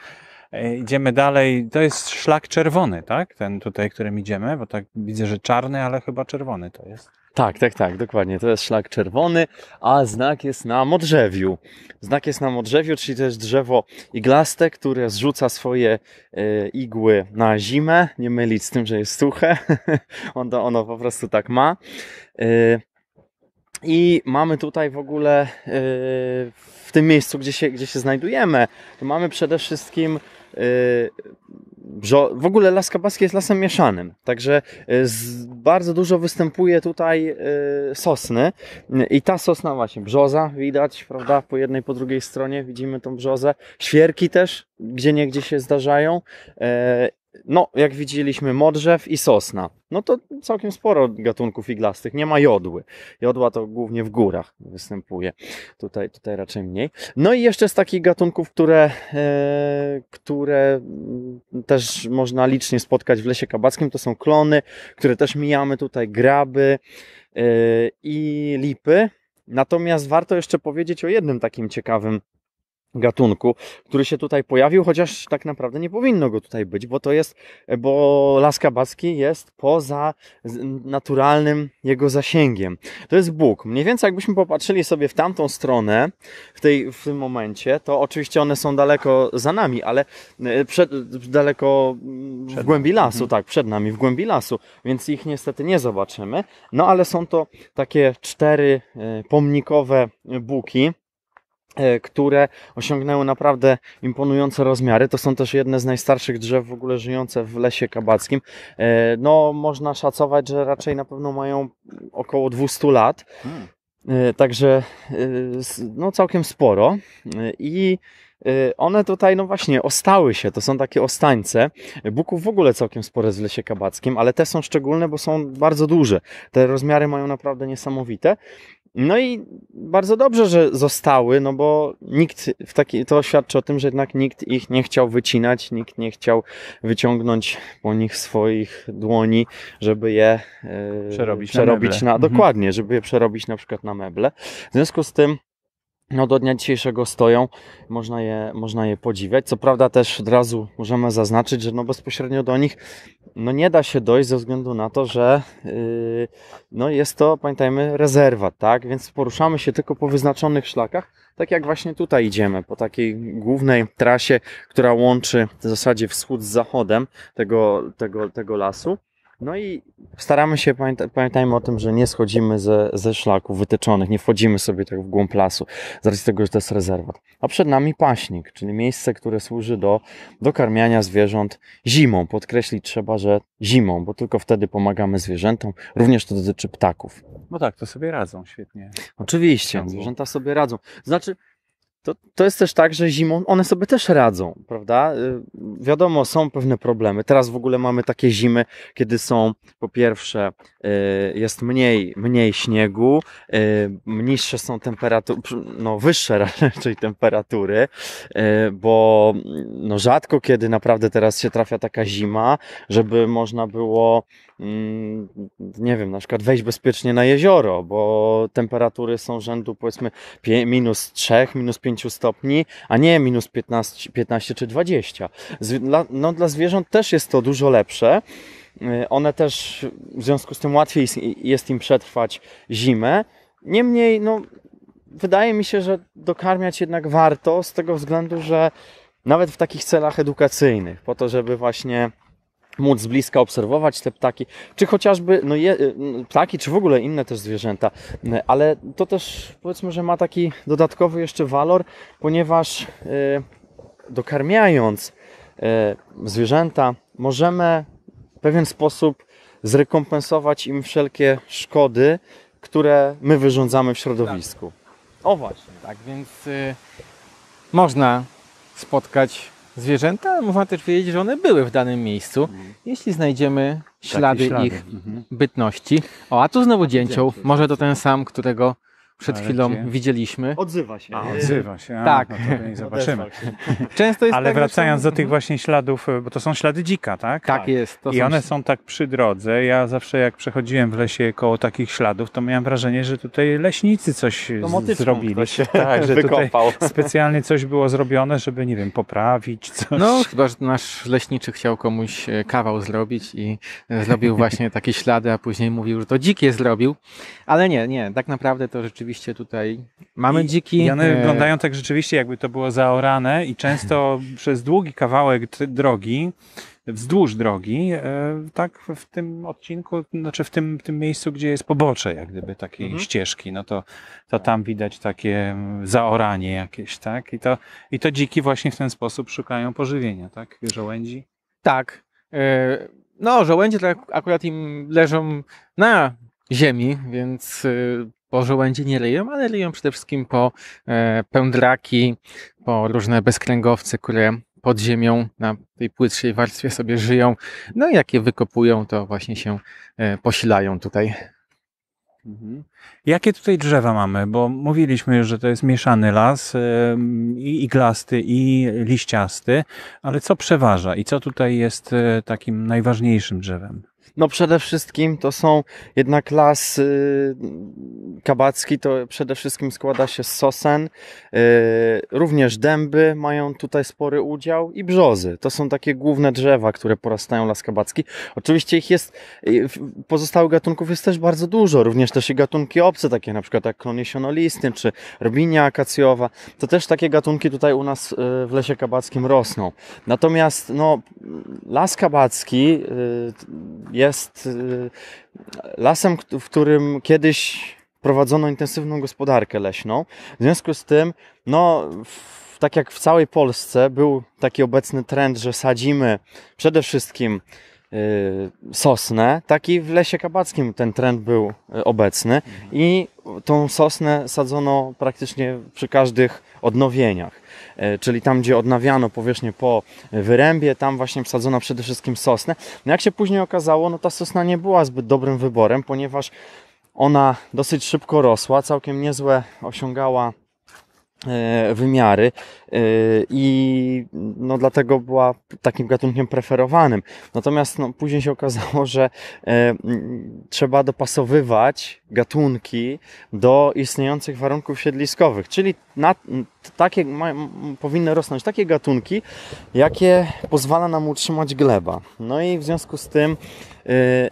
E, idziemy dalej. To jest szlak czerwony, tak? Ten tutaj, którym idziemy, bo tak widzę, że czarny, ale chyba czerwony to jest. Tak, tak, tak, dokładnie. To jest szlak czerwony, a znak jest na modrzewiu. Znak jest na modrzewiu, czyli to jest drzewo iglaste, które zrzuca swoje e, igły na zimę. Nie mylić z tym, że jest suche. [laughs] ono, ono po prostu tak ma. E, I mamy tutaj w ogóle e, w tym miejscu, gdzie się, gdzie się znajdujemy, mamy przede wszystkim w ogóle Las Kabaski jest lasem mieszanym, także e, bardzo dużo występuje tutaj e, sosny i ta sosna właśnie, brzoza widać, prawda, po jednej, po drugiej stronie widzimy tą brzozę, świerki też gdzie nie gdzie się zdarzają e, no, jak widzieliśmy, modrzew i sosna. No to całkiem sporo gatunków iglastych. Nie ma jodły. Jodła to głównie w górach występuje. Tutaj, tutaj raczej mniej. No i jeszcze z takich gatunków, które, e, które mm, też można licznie spotkać w lesie kabackim, to są klony, które też mijamy tutaj, graby e, i lipy. Natomiast warto jeszcze powiedzieć o jednym takim ciekawym gatunku, który się tutaj pojawił, chociaż tak naprawdę nie powinno go tutaj być, bo to jest, bo Las Kabacki jest poza naturalnym jego zasięgiem. To jest Bóg. Mniej więcej jakbyśmy popatrzyli sobie w tamtą stronę w, tej, w tym momencie, to oczywiście one są daleko za nami, ale e, przed, daleko przed w głębi lasu, mhm. tak, przed nami, w głębi lasu, więc ich niestety nie zobaczymy, no ale są to takie cztery e, pomnikowe e, buki, E, które osiągnęły naprawdę imponujące rozmiary. To są też jedne z najstarszych drzew w ogóle żyjące w lesie kabackim. E, no, można szacować, że raczej na pewno mają około 200 lat. Hmm. E, także no, całkiem sporo. I one tutaj, no właśnie, ostały się, to są takie ostańce. Buków w ogóle całkiem spore z lesie kabackim, ale te są szczególne, bo są bardzo duże. Te rozmiary mają naprawdę niesamowite. No i bardzo dobrze, że zostały, no bo nikt w taki, to świadczy o tym, że jednak nikt ich nie chciał wycinać, nikt nie chciał wyciągnąć po nich swoich dłoni, żeby je przerobić, przerobić na, na, mhm. dokładnie, żeby je przerobić na przykład na meble. W związku z tym no do dnia dzisiejszego stoją, można je, można je podziwiać. Co prawda też od razu możemy zaznaczyć, że no bezpośrednio do nich no nie da się dojść ze względu na to, że yy, no jest to, pamiętajmy, rezerwat, tak? Więc poruszamy się tylko po wyznaczonych szlakach, tak jak właśnie tutaj idziemy, po takiej głównej trasie, która łączy w zasadzie wschód z zachodem tego, tego, tego lasu. No i staramy się, pamięta, pamiętajmy o tym, że nie schodzimy ze, ze szlaków wytyczonych, nie wchodzimy sobie tak w głąb lasu, z racji tego, że to jest rezerwat. A przed nami paśnik, czyli miejsce, które służy do dokarmiania zwierząt zimą. Podkreślić trzeba, że zimą, bo tylko wtedy pomagamy zwierzętom. Również to dotyczy ptaków. No tak, to sobie radzą świetnie. Oczywiście, zwierzęta sobie radzą. Znaczy, to, to jest też tak, że zimą one sobie też radzą, prawda? Y, wiadomo, są pewne problemy. Teraz w ogóle mamy takie zimy, kiedy są po pierwsze Y, jest mniej, mniej śniegu, y, niższe są temperatury, no wyższe [laughs] raczej temperatury, y, bo no rzadko kiedy naprawdę teraz się trafia taka zima, żeby można było, mm, nie wiem, na przykład wejść bezpiecznie na jezioro, bo temperatury są rzędu powiedzmy minus 3, minus 5 stopni, a nie minus 15, 15 czy 20. No dla zwierząt też jest to dużo lepsze, E, one też w związku z tym łatwiej jest im przetrwać zimę. Niemniej, no, wydaje mi się, że dokarmiać jednak warto z tego względu, że nawet w takich celach edukacyjnych, po to, żeby właśnie móc z bliska obserwować te ptaki, czy chociażby no je, y, ptaki, czy w ogóle inne też zwierzęta, y, ale to też powiedzmy, że ma taki dodatkowy jeszcze walor, ponieważ y, dokarmiając zwierzęta możemy pewien sposób zrekompensować im wszelkie szkody, które my wyrządzamy w środowisku. Tak. O właśnie, tak więc y, można spotkać zwierzęta, można też wiedzieć, że one były w danym miejscu, mhm. jeśli znajdziemy ślady, ślady. ich mhm. bytności. O, a tu znowu dzięcioł, może to ten sam, którego przed chwilą widzieliśmy. Odzywa się. A, odzywa się. A, tak. No to nie zobaczymy. [laughs] [laughs] Często jest Ale tak, wracając że... do tych właśnie śladów, bo to są ślady dzika, tak? Tak, tak. jest. I one są... tak przy drodze. Ja zawsze jak przechodziłem w lesie koło takich śladów, to miałem wrażenie, że tutaj leśnicy coś zrobili. tak, że wykopał. tutaj [laughs] specjalnie coś było zrobione, żeby, nie wiem, poprawić coś. No, chyba, że nasz leśniczy chciał komuś e, kawał zrobić i e, zrobił właśnie takie ślady, a później mówił, że to dzikie zrobił. Ale nie, nie, tak naprawdę to rzeczywiście rzeczywiście tutaj mamy I, dziki. I one wyglądają tak rzeczywiście, jakby to było zaorane i często [laughs] przez długi kawałek drogi, wzdłuż drogi, e, tak w tym odcinku, znaczy w tym, tym miejscu, gdzie jest pobocze, jak gdyby takiej mhm. ścieżki, no to, to tam widać takie mm, zaoranie jakieś, tak? I to, I to dziki właśnie w ten sposób szukają pożywienia, tak? Żołędzi? Tak. E, no, żołędzie to tak akurat im leżą na ziemi, więc e, po żołędzie nie ryją, ale ryją przede wszystkim po e, pędraki, po różne bezkręgowce, które pod ziemią, na tej płytszej warstwie sobie żyją. No i jak je wykopują, to właśnie się e, posilają tutaj. Mhm. Jakie tutaj drzewa mamy? Bo mówiliśmy, że to jest mieszany las e, i iglasty, i liściasty, ale co przeważa i co tutaj jest takim najważniejszym drzewem? No przede wszystkim to są jednak las y, kabacki, to przede wszystkim składa się z sosen, y, również dęby mają tutaj spory udział i brzozy. To są takie główne drzewa, które porastają las kabacki. Oczywiście ich jest, y, pozostałych gatunków jest też bardzo dużo, również też i gatunki obce, takie na przykład jak klonie czy robinia akacjowa. To też takie gatunki tutaj u nas w lesie kabackim rosną. Natomiast no, las kabacki jest y, lasem, w którym kiedyś prowadzono intensywną gospodarkę leśną. W związku z tym, no, w, tak jak w całej Polsce, był taki obecny trend, że sadzimy przede wszystkim Y, sosnę, taki w lesie kabackim ten trend był y, obecny mhm. i tą sosnę sadzono praktycznie przy każdych odnowieniach. Y, czyli tam, gdzie odnawiano powierzchnię po wyrębie, tam właśnie wsadzono przede wszystkim sosnę. No jak się później okazało, no ta sosna nie była zbyt dobrym wyborem, ponieważ ona dosyć szybko rosła, całkiem niezłe osiągała E, wymiary e, i no dlatego była takim gatunkiem preferowanym. Natomiast no, później się okazało, [laughs] że e, trzeba dopasowywać gatunki do istniejących warunków siedliskowych, czyli na, takie powinny rosnąć takie gatunki, jakie pozwala nam utrzymać gleba. No i w związku z tym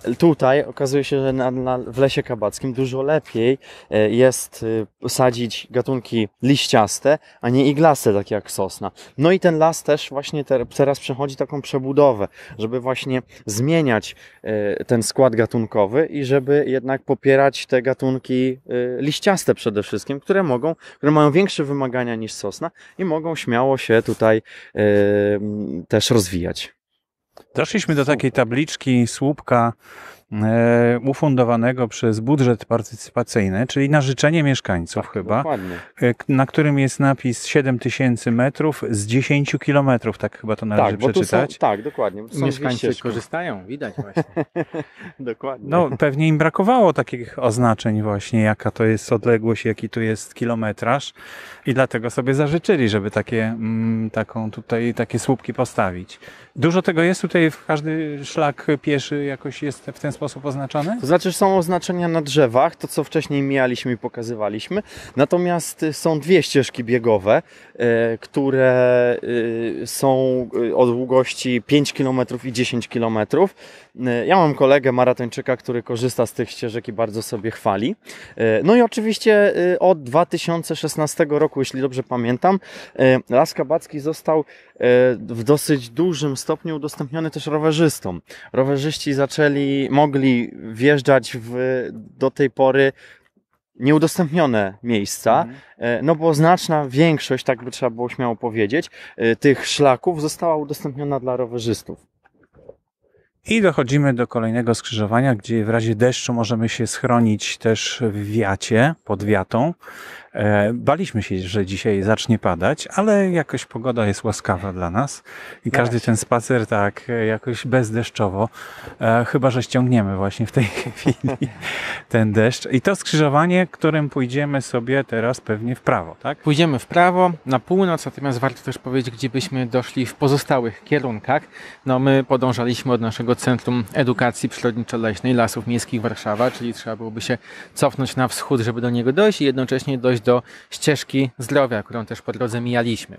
Y, tutaj okazuje się, że na, na, w lesie kabackim dużo lepiej y, jest y, sadzić gatunki liściaste, a nie iglaste, takie jak sosna. No i ten las też właśnie teraz przechodzi taką przebudowę, żeby właśnie zmieniać ten skład gatunkowy i żeby jednak popierać te gatunki liściaste przede wszystkim, które mogą, które mają większe wymagania niż sosna i mogą śmiało się tutaj też rozwijać. Doszliśmy do takiej tabliczki, słupka, E, ufundowanego przez budżet partycypacyjny, czyli na życzenie mieszkańców tak, chyba, dokładnie. E, na którym jest napis 7000 metrów z 10 kilometrów, tak chyba to należy tak, przeczytać. Są, tak, dokładnie. Mieszkańcy korzystają, widać [laughs] właśnie. dokładnie. No pewnie im brakowało takich oznaczeń właśnie, jaka to jest odległość, jaki tu jest kilometraż i dlatego sobie zażyczyli, żeby takie, mm, taką tutaj, takie słupki postawić. Dużo tego jest tutaj, w każdy szlak pieszy jakoś jest w ten sposób sposób To znaczy są oznaczenia na drzewach, to co wcześniej mijaliśmy i pokazywaliśmy. Natomiast y, są dwie ścieżki biegowe, y, które y, są o długości 5 km i 10 km. E, ja mam kolegę maratończyka, który korzysta z tych ścieżek i bardzo sobie chwali. E, no i oczywiście e, od 2016 roku, jeśli dobrze pamiętam, Las Kabacki został w dosyć dużym stopniu udostępniony też rowerzystom. Rowerzyści zaczęli, mogli wjeżdżać w, do tej pory nieudostępnione miejsca, mhm. no bo znaczna większość, tak by trzeba było śmiało powiedzieć, tych szlaków została udostępniona dla rowerzystów. I dochodzimy do kolejnego skrzyżowania, gdzie w razie deszczu możemy się schronić też w wiacie, pod wiatą. E, baliśmy się, że dzisiaj zacznie padać, ale jakoś pogoda jest łaskawa dla nas i tak. każdy ten spacer tak e, jakoś bezdeszczowo, e, chyba że ściągniemy właśnie w tej [laughs] chwili ten deszcz. I to skrzyżowanie, którym pójdziemy sobie teraz pewnie w prawo, tak? Pójdziemy w prawo, na północ, natomiast warto też powiedzieć, gdzie byśmy doszli w pozostałych kierunkach. No my podążaliśmy od naszego Centrum Edukacji Przyrodniczo-Leśnej Lasów Miejskich Warszawa, czyli trzeba byłoby się cofnąć na wschód, żeby do niego dojść i jednocześnie dojść do ścieżki zdrowia, którą też po drodze mijaliśmy.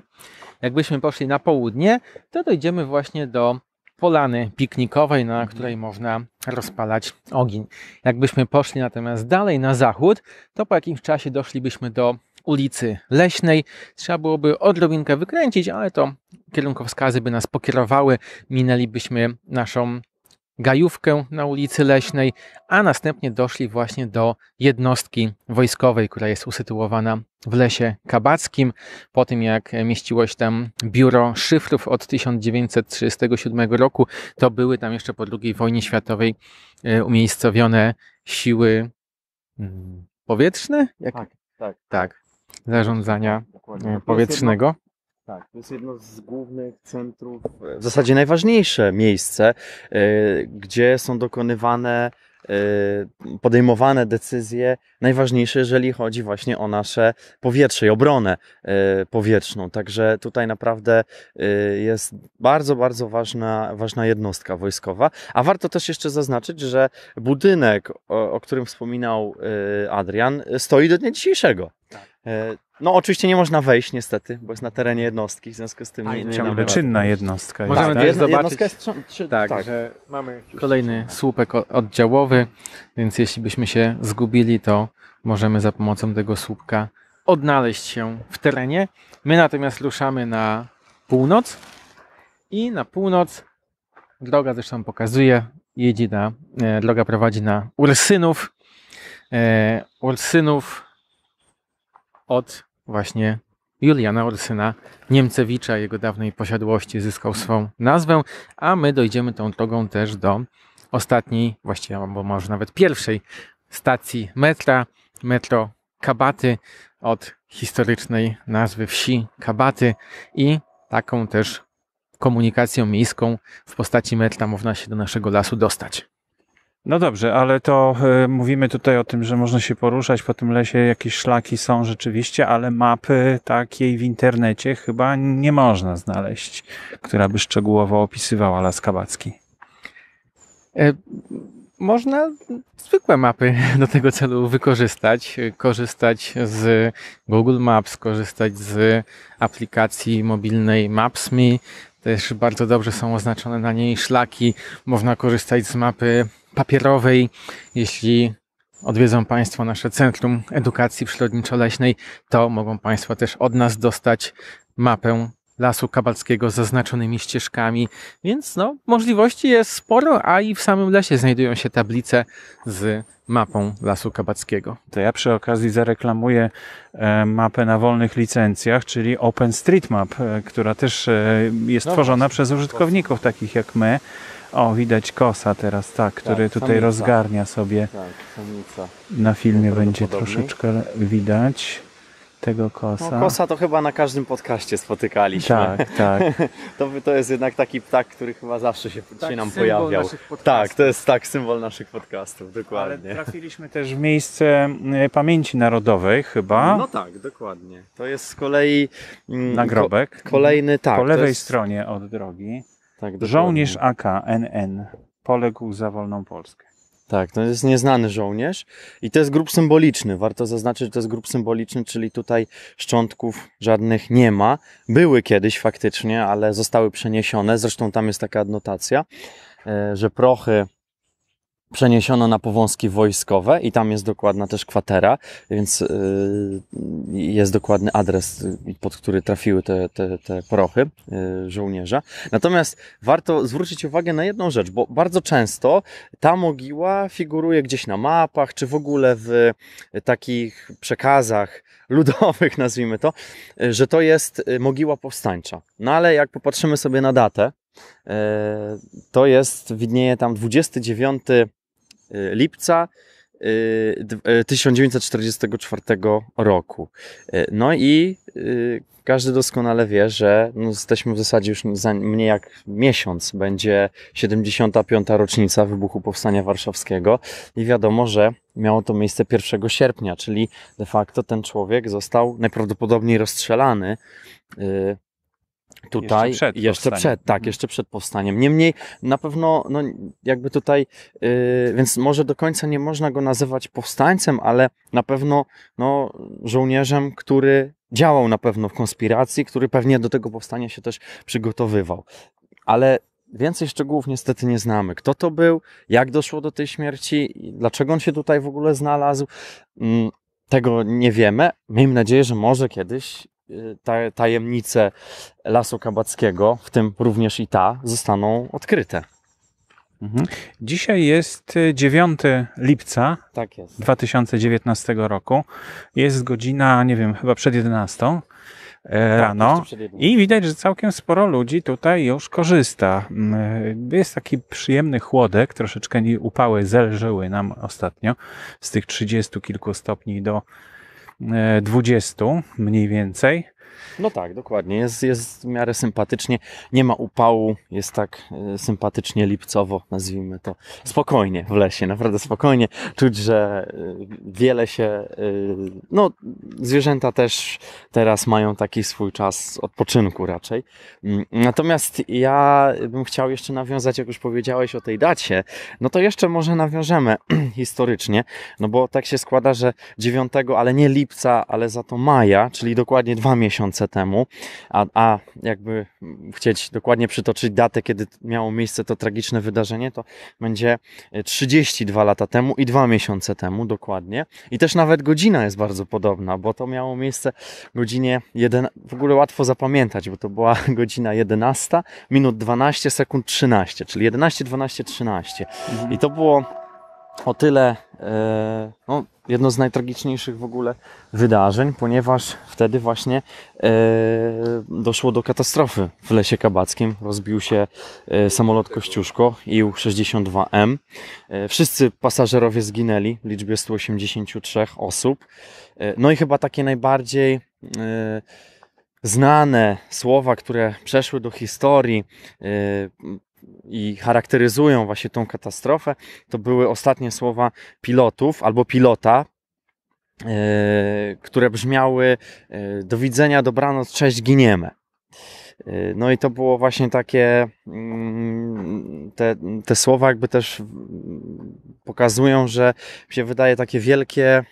Jakbyśmy poszli na południe, to dojdziemy właśnie do polany piknikowej, na której można rozpalać ogień. Jakbyśmy poszli natomiast dalej na zachód, to po jakimś czasie doszlibyśmy do ulicy Leśnej. Trzeba byłoby odrobinkę wykręcić, ale to kierunkowskazy by nas pokierowały. Minęlibyśmy naszą gajówkę na ulicy Leśnej, a następnie doszli właśnie do jednostki wojskowej, która jest usytuowana w Lesie Kabackim. Po tym jak mieściło się tam biuro szyfrów od 1937 roku, to były tam jeszcze po II wojnie światowej e, umiejscowione siły mm, powietrzne? Jak? Tak, tak. tak zarządzania Dokładnie. E, powietrznego. Tak, to jest jedno z głównych centrów. E, w zasadzie najważniejsze miejsce, e, gdzie są dokonywane, podejmowane decyzje najważniejsze, jeżeli chodzi właśnie o nasze powietrze i obronę powietrzną. Także tutaj naprawdę jest bardzo, bardzo ważna, ważna jednostka wojskowa. A warto też jeszcze zaznaczyć, że budynek, o, o którym wspominał Adrian, stoi do dnia dzisiejszego. Tak. E, no oczywiście nie można wejść niestety, bo jest na terenie jednostki, w związku z tym nie, ciągle... Czynna jednostka. Możemy tak, tak? Jedna, zobaczyć, jest, czy, tak, tak, że mamy kolejny słupek oddziałowy, więc jeśli byśmy się zgubili, to możemy za pomocą tego słupka odnaleźć się w terenie. My natomiast ruszamy na północ i na północ droga zresztą pokazuje, jedzie na, e, droga prowadzi na Ursynów. E, Ursynów od właśnie Juliana Orsyna Niemcewicza, jego dawnej posiadłości, zyskał swą nazwę, a my dojdziemy tą drogą też do ostatniej, właściwie, albo może nawet pierwszej stacji metra, metro Kabaty, od historycznej nazwy wsi Kabaty i taką też komunikacją miejską w postaci metra można się do naszego lasu dostać. No dobrze, ale to y, mówimy tutaj o tym, że można się poruszać po tym lesie, jakieś szlaki są rzeczywiście, ale mapy takiej w internecie chyba nie można znaleźć, która by szczegółowo opisywała Las Kabacki. E, można zwykłe mapy [laughs] do tego celu wykorzystać, e, korzystać z Google Maps, korzystać z aplikacji mobilnej Maps.me, też bardzo dobrze są oznaczone na niej szlaki, można korzystać z mapy papierowej. Jeśli odwiedzą Państwo nasze Centrum Edukacji Przyrodniczo-Leśnej, to mogą Państwo też od nas dostać mapę Lasu Kabalskiego z zaznaczonymi ścieżkami, więc no, możliwości jest sporo, a i w samym lesie znajdują się tablice z mapą Lasu Kabackiego. To ja przy okazji zareklamuję e, mapę na wolnych licencjach, czyli OpenStreetMap, e, która też e, jest no, tworzona przez użytkowników takich jak my. O, widać kosa teraz, tak, który tak, tutaj samica. rozgarnia sobie. Tak, samica. Na filmie będzie troszeczkę widać tego kosa. No, kosa to chyba na każdym podcaście spotykaliśmy. Tak, tak. [laughs] to, to jest jednak taki ptak, który chyba zawsze się, tak, się nam pojawiał. Tak, to jest tak symbol naszych podcastów, dokładnie. Ale trafiliśmy też w miejsce mm, Pamięci Narodowej chyba. No tak, dokładnie. To jest z kolei... Mm, Nagrobek. kolejny, mhm. tak. Po lewej jest... stronie od drogi. Tak, Żołnierz AKNN poległ za wolną Polskę. Tak, to jest nieznany żołnierz i to jest grup symboliczny. Warto zaznaczyć, że to jest grup symboliczny, czyli tutaj szczątków żadnych nie ma. Były kiedyś faktycznie, ale zostały przeniesione. Zresztą tam jest taka adnotacja, e, że prochy przeniesiono na powązki wojskowe i tam jest dokładna też kwatera, więc y, jest dokładny adres, y, pod który trafiły te, te, te prochy y, żołnierza. Natomiast warto zwrócić uwagę na jedną rzecz, bo bardzo często ta mogiła figuruje gdzieś na mapach, czy w ogóle w takich przekazach [laughs] ludowych, nazwijmy to, że to jest mogiła powstańcza. No ale jak popatrzymy sobie na datę, to jest, widnieje tam 29 Y, lipca 1944 y, y, roku. No i każdy doskonale wie, że no jesteśmy w zasadzie już za mniej jak miesiąc będzie 75. rocznica wybuchu Powstania Warszawskiego i wiadomo, że miało to miejsce 1 sierpnia, czyli de facto ten człowiek został najprawdopodobniej rozstrzelany Tutaj jeszcze przed, jeszcze przed tak, mhm. jeszcze przed powstaniem. Niemniej na pewno, no, jakby tutaj, yy, więc może do końca nie można go nazywać powstańcem, ale na pewno no, żołnierzem, który działał na pewno w konspiracji, który pewnie do tego powstania się też przygotowywał. Ale więcej szczegółów niestety nie znamy. Kto to był, jak doszło do tej śmierci, dlaczego on się tutaj w ogóle znalazł, mm, tego nie wiemy. Miejmy nadzieję, że może kiedyś tajemnice Lasu Kabackiego, w tym również i ta, zostaną odkryte. Mhm. Dzisiaj jest 9 y, lipca tak jest. 2019 roku. Jest godzina, nie wiem, chyba przed 11 e, tak, rano i widać, że całkiem sporo ludzi tutaj już korzysta. Mm, y, jest taki przyjemny chłodek, troszeczkę upały zelżyły nam ostatnio z tych 30 kilku stopni do 20 mniej więcej. No tak, dokładnie. Jest, jest w miarę sympatycznie. Nie ma upału, jest tak e, sympatycznie lipcowo, nazwijmy to. Spokojnie w lesie, naprawdę spokojnie. Czuć, że e, wiele się. E, no, zwierzęta też teraz mają taki swój czas odpoczynku raczej. Mm, natomiast ja bym chciał jeszcze nawiązać, jak już powiedziałeś o tej dacie, no to jeszcze może nawiążemy [clears throat] historycznie, no bo tak się składa, że 9, ale nie lipca, ale za to maja, czyli dokładnie dwa miesiące miesiące temu, a, a jakby chcieć dokładnie przytoczyć datę, kiedy miało miejsce to tragiczne wydarzenie, to będzie 32 e, lata temu i dwa miesiące temu dokładnie. I też nawet godzina jest bardzo podobna, bo to miało miejsce godzinie 1, w ogóle łatwo zapamiętać, bo to była [laughs] godzina 11, minut 12, sekund 13, czyli 11, 12, 13. I to było o tyle E, no, jedno z najtragiczniejszych w ogóle wydarzeń, ponieważ wtedy właśnie e, doszło do katastrofy w Lesie Kabackim. Rozbił się e, samolot Kościuszko IU-62M. wszyscy pasażerowie zginęli w liczbie 183 osób. no i chyba takie najbardziej znane słowa, które przeszły do historii i charakteryzują właśnie tą katastrofę, to były ostatnie słowa pilotów albo pilota, e, które brzmiały e, do widzenia, dobranoc, cześć, giniemy. E, no i to było właśnie takie, mm, te, te słowa jakby też pokazują, że się wydaje takie wielkie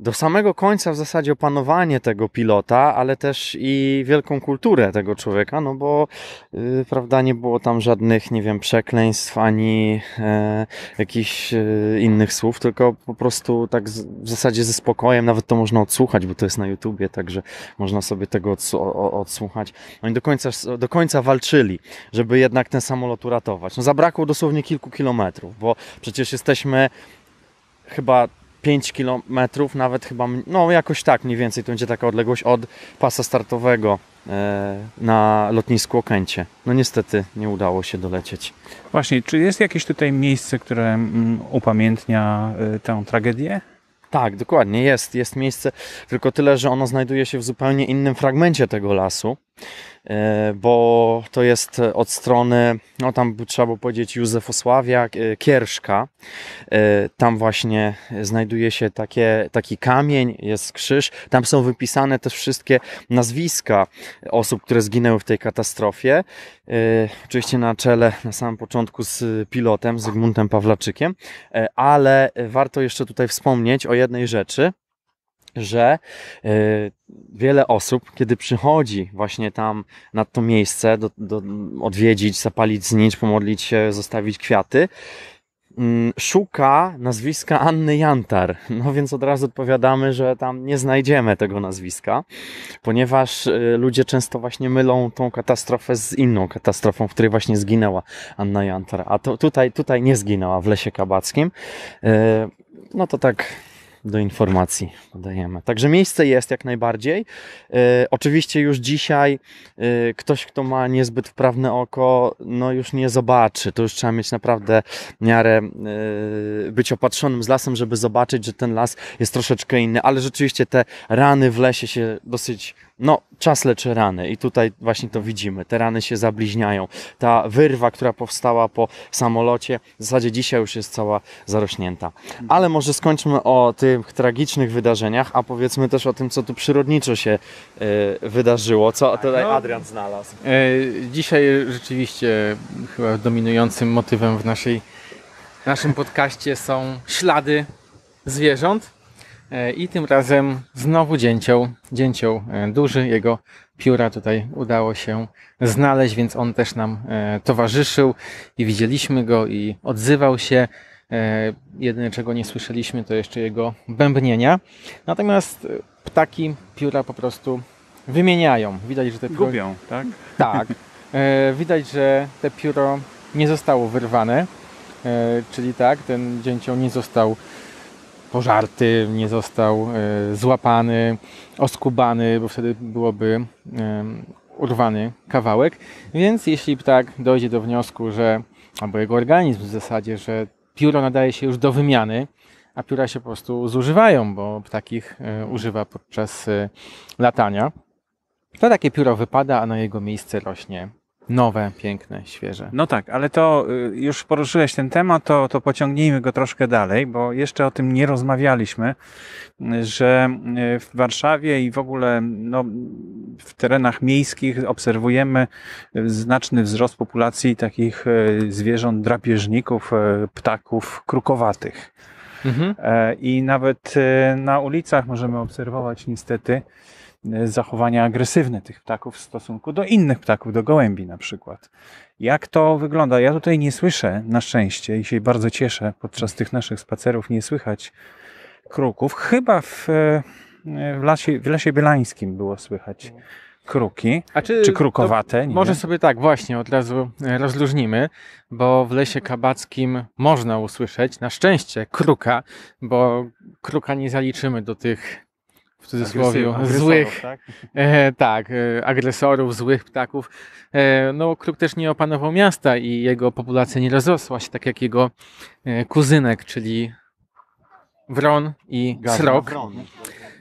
do samego końca w zasadzie opanowanie tego pilota, ale też i wielką kulturę tego człowieka, no bo yy, prawda, nie było tam żadnych, nie wiem, przekleństw ani e, jakichś e, innych słów, tylko po prostu tak z, w zasadzie ze spokojem, nawet to można odsłuchać, bo to jest na YouTubie, także można sobie tego odsłuchać. Oni do końca, do końca walczyli, żeby jednak ten samolot uratować. No zabrakło dosłownie kilku kilometrów, bo przecież jesteśmy chyba 5 km, nawet chyba, no jakoś tak mniej więcej, to będzie taka odległość od pasa startowego e, na lotnisku Okęcie. No niestety nie udało się dolecieć. Właśnie, czy jest jakieś tutaj miejsce, które mm, upamiętnia e, tę tragedię? Tak, dokładnie, jest, jest miejsce, tylko tyle, że ono znajduje się w zupełnie innym fragmencie tego lasu. E, bo to jest od strony, no tam trzeba było powiedzieć Józefosławia, e, Kierszka. E, tam właśnie znajduje się takie, taki kamień, jest krzyż. Tam są wypisane też wszystkie nazwiska osób, które zginęły w tej katastrofie. Oczywiście na czele, na samym początku z pilotem, z Zygmuntem Pawlaczykiem, ale warto jeszcze tutaj wspomnieć o jednej rzeczy, że y, wiele osób, kiedy przychodzi właśnie tam na to miejsce, do, do odwiedzić, zapalić znicz, pomodlić się, zostawić kwiaty, mm, szuka nazwiska Anny Jantar. No więc od razu odpowiadamy, że tam nie znajdziemy tego nazwiska, ponieważ e, ludzie często właśnie mylą tą katastrofę z inną katastrofą, w której właśnie zginęła Anna Jantar. A to tutaj, tutaj nie zginęła w Lesie Kabackim. E, no to tak do informacji podajemy. Także miejsce jest jak najbardziej. E, oczywiście już dzisiaj e, ktoś, kto ma niezbyt wprawne oko, no już nie zobaczy. To już trzeba mieć naprawdę miarę e, być opatrzonym z lasem, żeby zobaczyć, że ten las jest troszeczkę inny, ale rzeczywiście te rany w lesie się dosyć no, czas leczy rany i tutaj właśnie to widzimy. Te rany się zabliźniają. Ta wyrwa, która powstała po samolocie, w zasadzie dzisiaj już jest cała zarośnięta. Ale może skończmy o tych tragicznych wydarzeniach, a powiedzmy też o tym, co tu przyrodniczo się y, wydarzyło, co tak, tutaj no, Adrian znalazł. Y, dzisiaj rzeczywiście chyba dominującym motywem w naszej, w naszym podcaście są ślady zwierząt E, i tym razem znowu dzięcioł, dzięcioł e, duży, jego pióra tutaj udało się znaleźć, więc on też nam e, towarzyszył i widzieliśmy go i odzywał się. Jedyne czego nie słyszeliśmy to jeszcze jego bębnienia. Natomiast ptaki pióra po prostu wymieniają. Widać, że te pióro... Gubią, tak? Tak. Widać, że te pióro nie zostało wyrwane, czyli tak, ten dzięcioł nie został pożarty, nie został e, złapany, oskubany, bo wtedy byłoby e, urwany kawałek. Więc jeśli ptak dojdzie do wniosku, że albo jego organizm w zasadzie, że pióro nadaje się już do wymiany, a pióra się po prostu zużywają, bo ptak ich e, używa podczas latania, to takie pióro wypada, a na jego miejsce rośnie Nowe, piękne, świeże. No tak, ale to y, już poruszyłeś ten temat, to, to pociągnijmy go troszkę dalej, bo jeszcze o tym nie rozmawialiśmy, że y, w Warszawie i w ogóle no, w terenach miejskich obserwujemy znaczny wzrost populacji takich y, zwierząt drapieżników, ptaków krukowatych. Mhm. E, I nawet na ulicach możemy obserwować niestety E, zachowania agresywne tych ptaków w stosunku do innych ptaków, do gołębi na przykład. Jak to wygląda? Ja tutaj nie słyszę na szczęście i się bardzo cieszę podczas tych naszych spacerów nie słychać kruków. Chyba w, e, w, lasie, w lesie bielańskim było słychać kruki, A czy, czy krukowate. może wiem. sobie tak właśnie od razu e, rozluźnimy, bo w Lesie Kabackim można usłyszeć na szczęście kruka, bo kruka nie zaliczymy do tych w cudzysłowie, złych, tak? [laughs] E, tak, e, agresorów, złych ptaków. E, no, kruk też nie opanował miasta i jego populacja nie rozrosła się tak jak jego e, kuzynek, czyli wron i Gazem srok. Wron.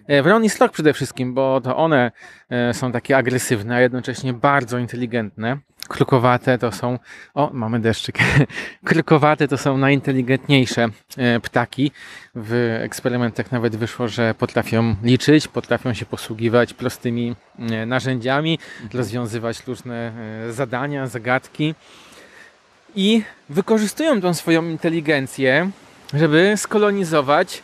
E, wron i srok przede wszystkim, bo to one są takie agresywne, a jednocześnie bardzo inteligentne. Krukowate to są, o mamy deszczyk, [laughs] krukowate to są najinteligentniejsze e, ptaki. W eksperymentach nawet wyszło, że potrafią liczyć, potrafią się posługiwać prostymi e, narzędziami, rozwiązywać różne e, zadania, zagadki i wykorzystują tą swoją inteligencję, żeby skolonizować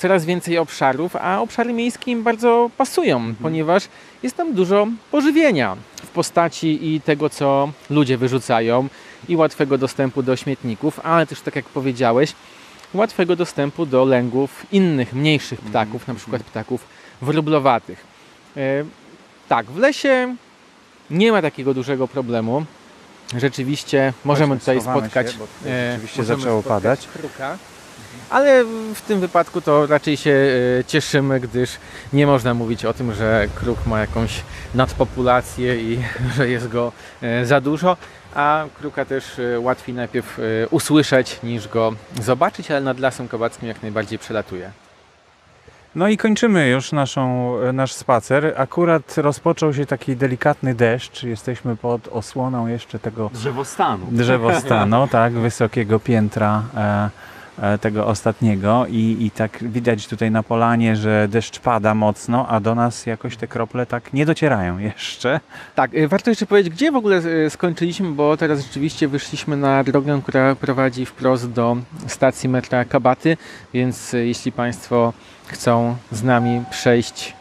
coraz więcej obszarów, a obszary miejskie im bardzo pasują, mhm. ponieważ jest tam dużo pożywienia w postaci i tego, co ludzie wyrzucają, i łatwego dostępu do śmietników, ale też, tak jak powiedziałeś, łatwego dostępu do lęgów innych, mniejszych mhm. ptaków, na przykład ptaków wróblowatych. E, tak, w lesie nie ma takiego dużego problemu. Rzeczywiście możemy Chodźmy, tutaj spotkać. Się, bo e, rzeczywiście zaczęło padać. Kruka ale w tym wypadku to raczej się e, cieszymy, gdyż nie można mówić o tym, że kruk ma jakąś nadpopulację i [laughs] że jest go e, za dużo, a kruka też e, łatwiej najpierw usłyszeć niż go zobaczyć, ale nad Lasem Kowackim jak najbardziej przelatuje. No i kończymy już naszą, nasz spacer. Akurat rozpoczął się taki delikatny deszcz. Jesteśmy pod osłoną jeszcze tego drzewostanu. Drzewostanu, [laughs] tak, wysokiego piętra. E, tego ostatniego i, i tak widać tutaj na polanie, że deszcz pada mocno, a do nas jakoś te krople tak nie docierają jeszcze. Tak, e, warto jeszcze powiedzieć, gdzie w ogóle e, skończyliśmy, bo teraz rzeczywiście wyszliśmy na drogę, która prowadzi wprost do stacji metra Kabaty, więc jeśli Państwo chcą z nami przejść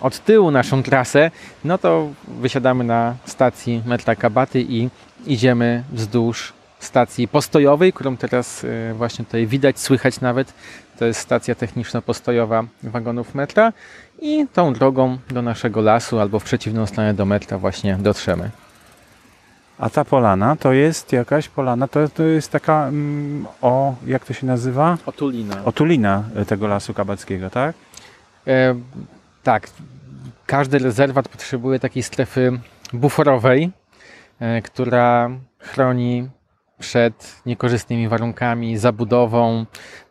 od tyłu naszą trasę, no to wysiadamy na stacji metra Kabaty i idziemy wzdłuż stacji postojowej, którą teraz y, właśnie tutaj widać, słychać nawet. To jest stacja techniczno-postojowa wagonów metra i tą drogą do naszego lasu albo w przeciwną stronę do metra właśnie dotrzemy. A ta polana to jest jakaś polana, to, to jest taka mm, o, jak to się nazywa? Otulina. Otulina y, tego lasu kabackiego, tak? E, tak. Każdy rezerwat potrzebuje takiej strefy buforowej, e, która chroni przed niekorzystnymi warunkami, zabudową.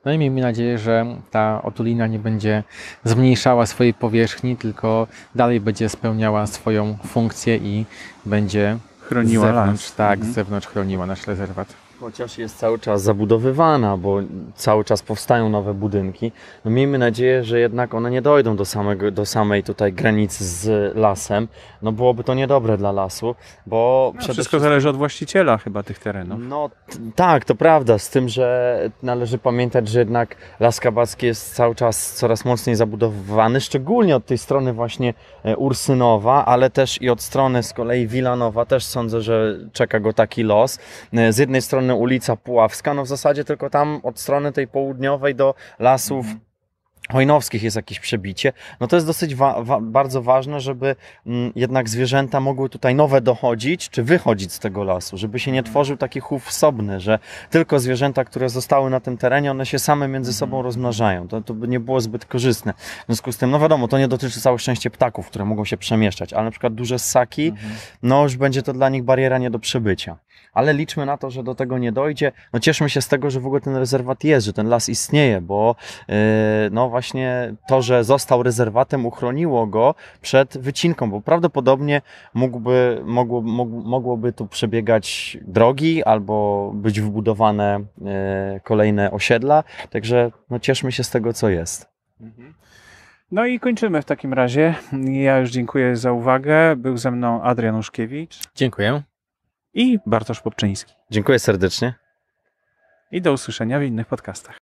No i miejmy nadzieję, że ta otulina nie będzie zmniejszała swojej powierzchni, tylko dalej będzie spełniała swoją funkcję i będzie chroniła z zewnątrz, las. tak, mhm. z zewnątrz chroniła nasz rezerwat chociaż jest cały czas zabudowywana, bo cały czas powstają nowe budynki. No miejmy nadzieję, że jednak one nie dojdą do, samego, do samej tutaj granicy z lasem. No byłoby to niedobre dla lasu, bo... No, wszystko wszystkim... zależy od właściciela chyba tych terenów. No tak, to prawda, z tym, że należy pamiętać, że jednak Las Kabacki jest cały czas coraz mocniej zabudowywany, szczególnie od tej strony właśnie e, Ursynowa, ale też i od strony z kolei Wilanowa też sądzę, że czeka go taki los. E, z jednej strony strony ulica Puławska, no w zasadzie tylko tam od strony tej południowej do lasów mhm. hojnowskich jest jakieś przebicie, no to jest dosyć wa wa bardzo ważne, żeby m, mm, jednak zwierzęta mogły tutaj nowe dochodzić, czy wychodzić z tego lasu, żeby się nie mhm. tworzył taki chów sobny, że tylko zwierzęta, które zostały na tym terenie, one się same między mhm. sobą rozmnażają. To, to by nie było zbyt korzystne. W związku z tym, no wiadomo, to nie dotyczy całe szczęście ptaków, które mogą się przemieszczać, ale na przykład duże ssaki, mhm. no już będzie to dla nich bariera nie do przebycia ale liczmy na to, że do tego nie dojdzie. No cieszmy się z tego, że w ogóle ten rezerwat jest, że ten las istnieje, bo e, no właśnie to, że został rezerwatem, uchroniło go przed wycinką, bo prawdopodobnie mógłby, mogło, mogłoby tu przebiegać drogi albo być wbudowane e, kolejne osiedla, także no cieszmy się z tego, co jest. Mhm. No i kończymy w takim razie. Ja już dziękuję za uwagę. Był ze mną Adrian Uszkiewicz. Dziękuję i Bartosz Popczyński. Dziękuję serdecznie. I do usłyszenia w innych podcastach.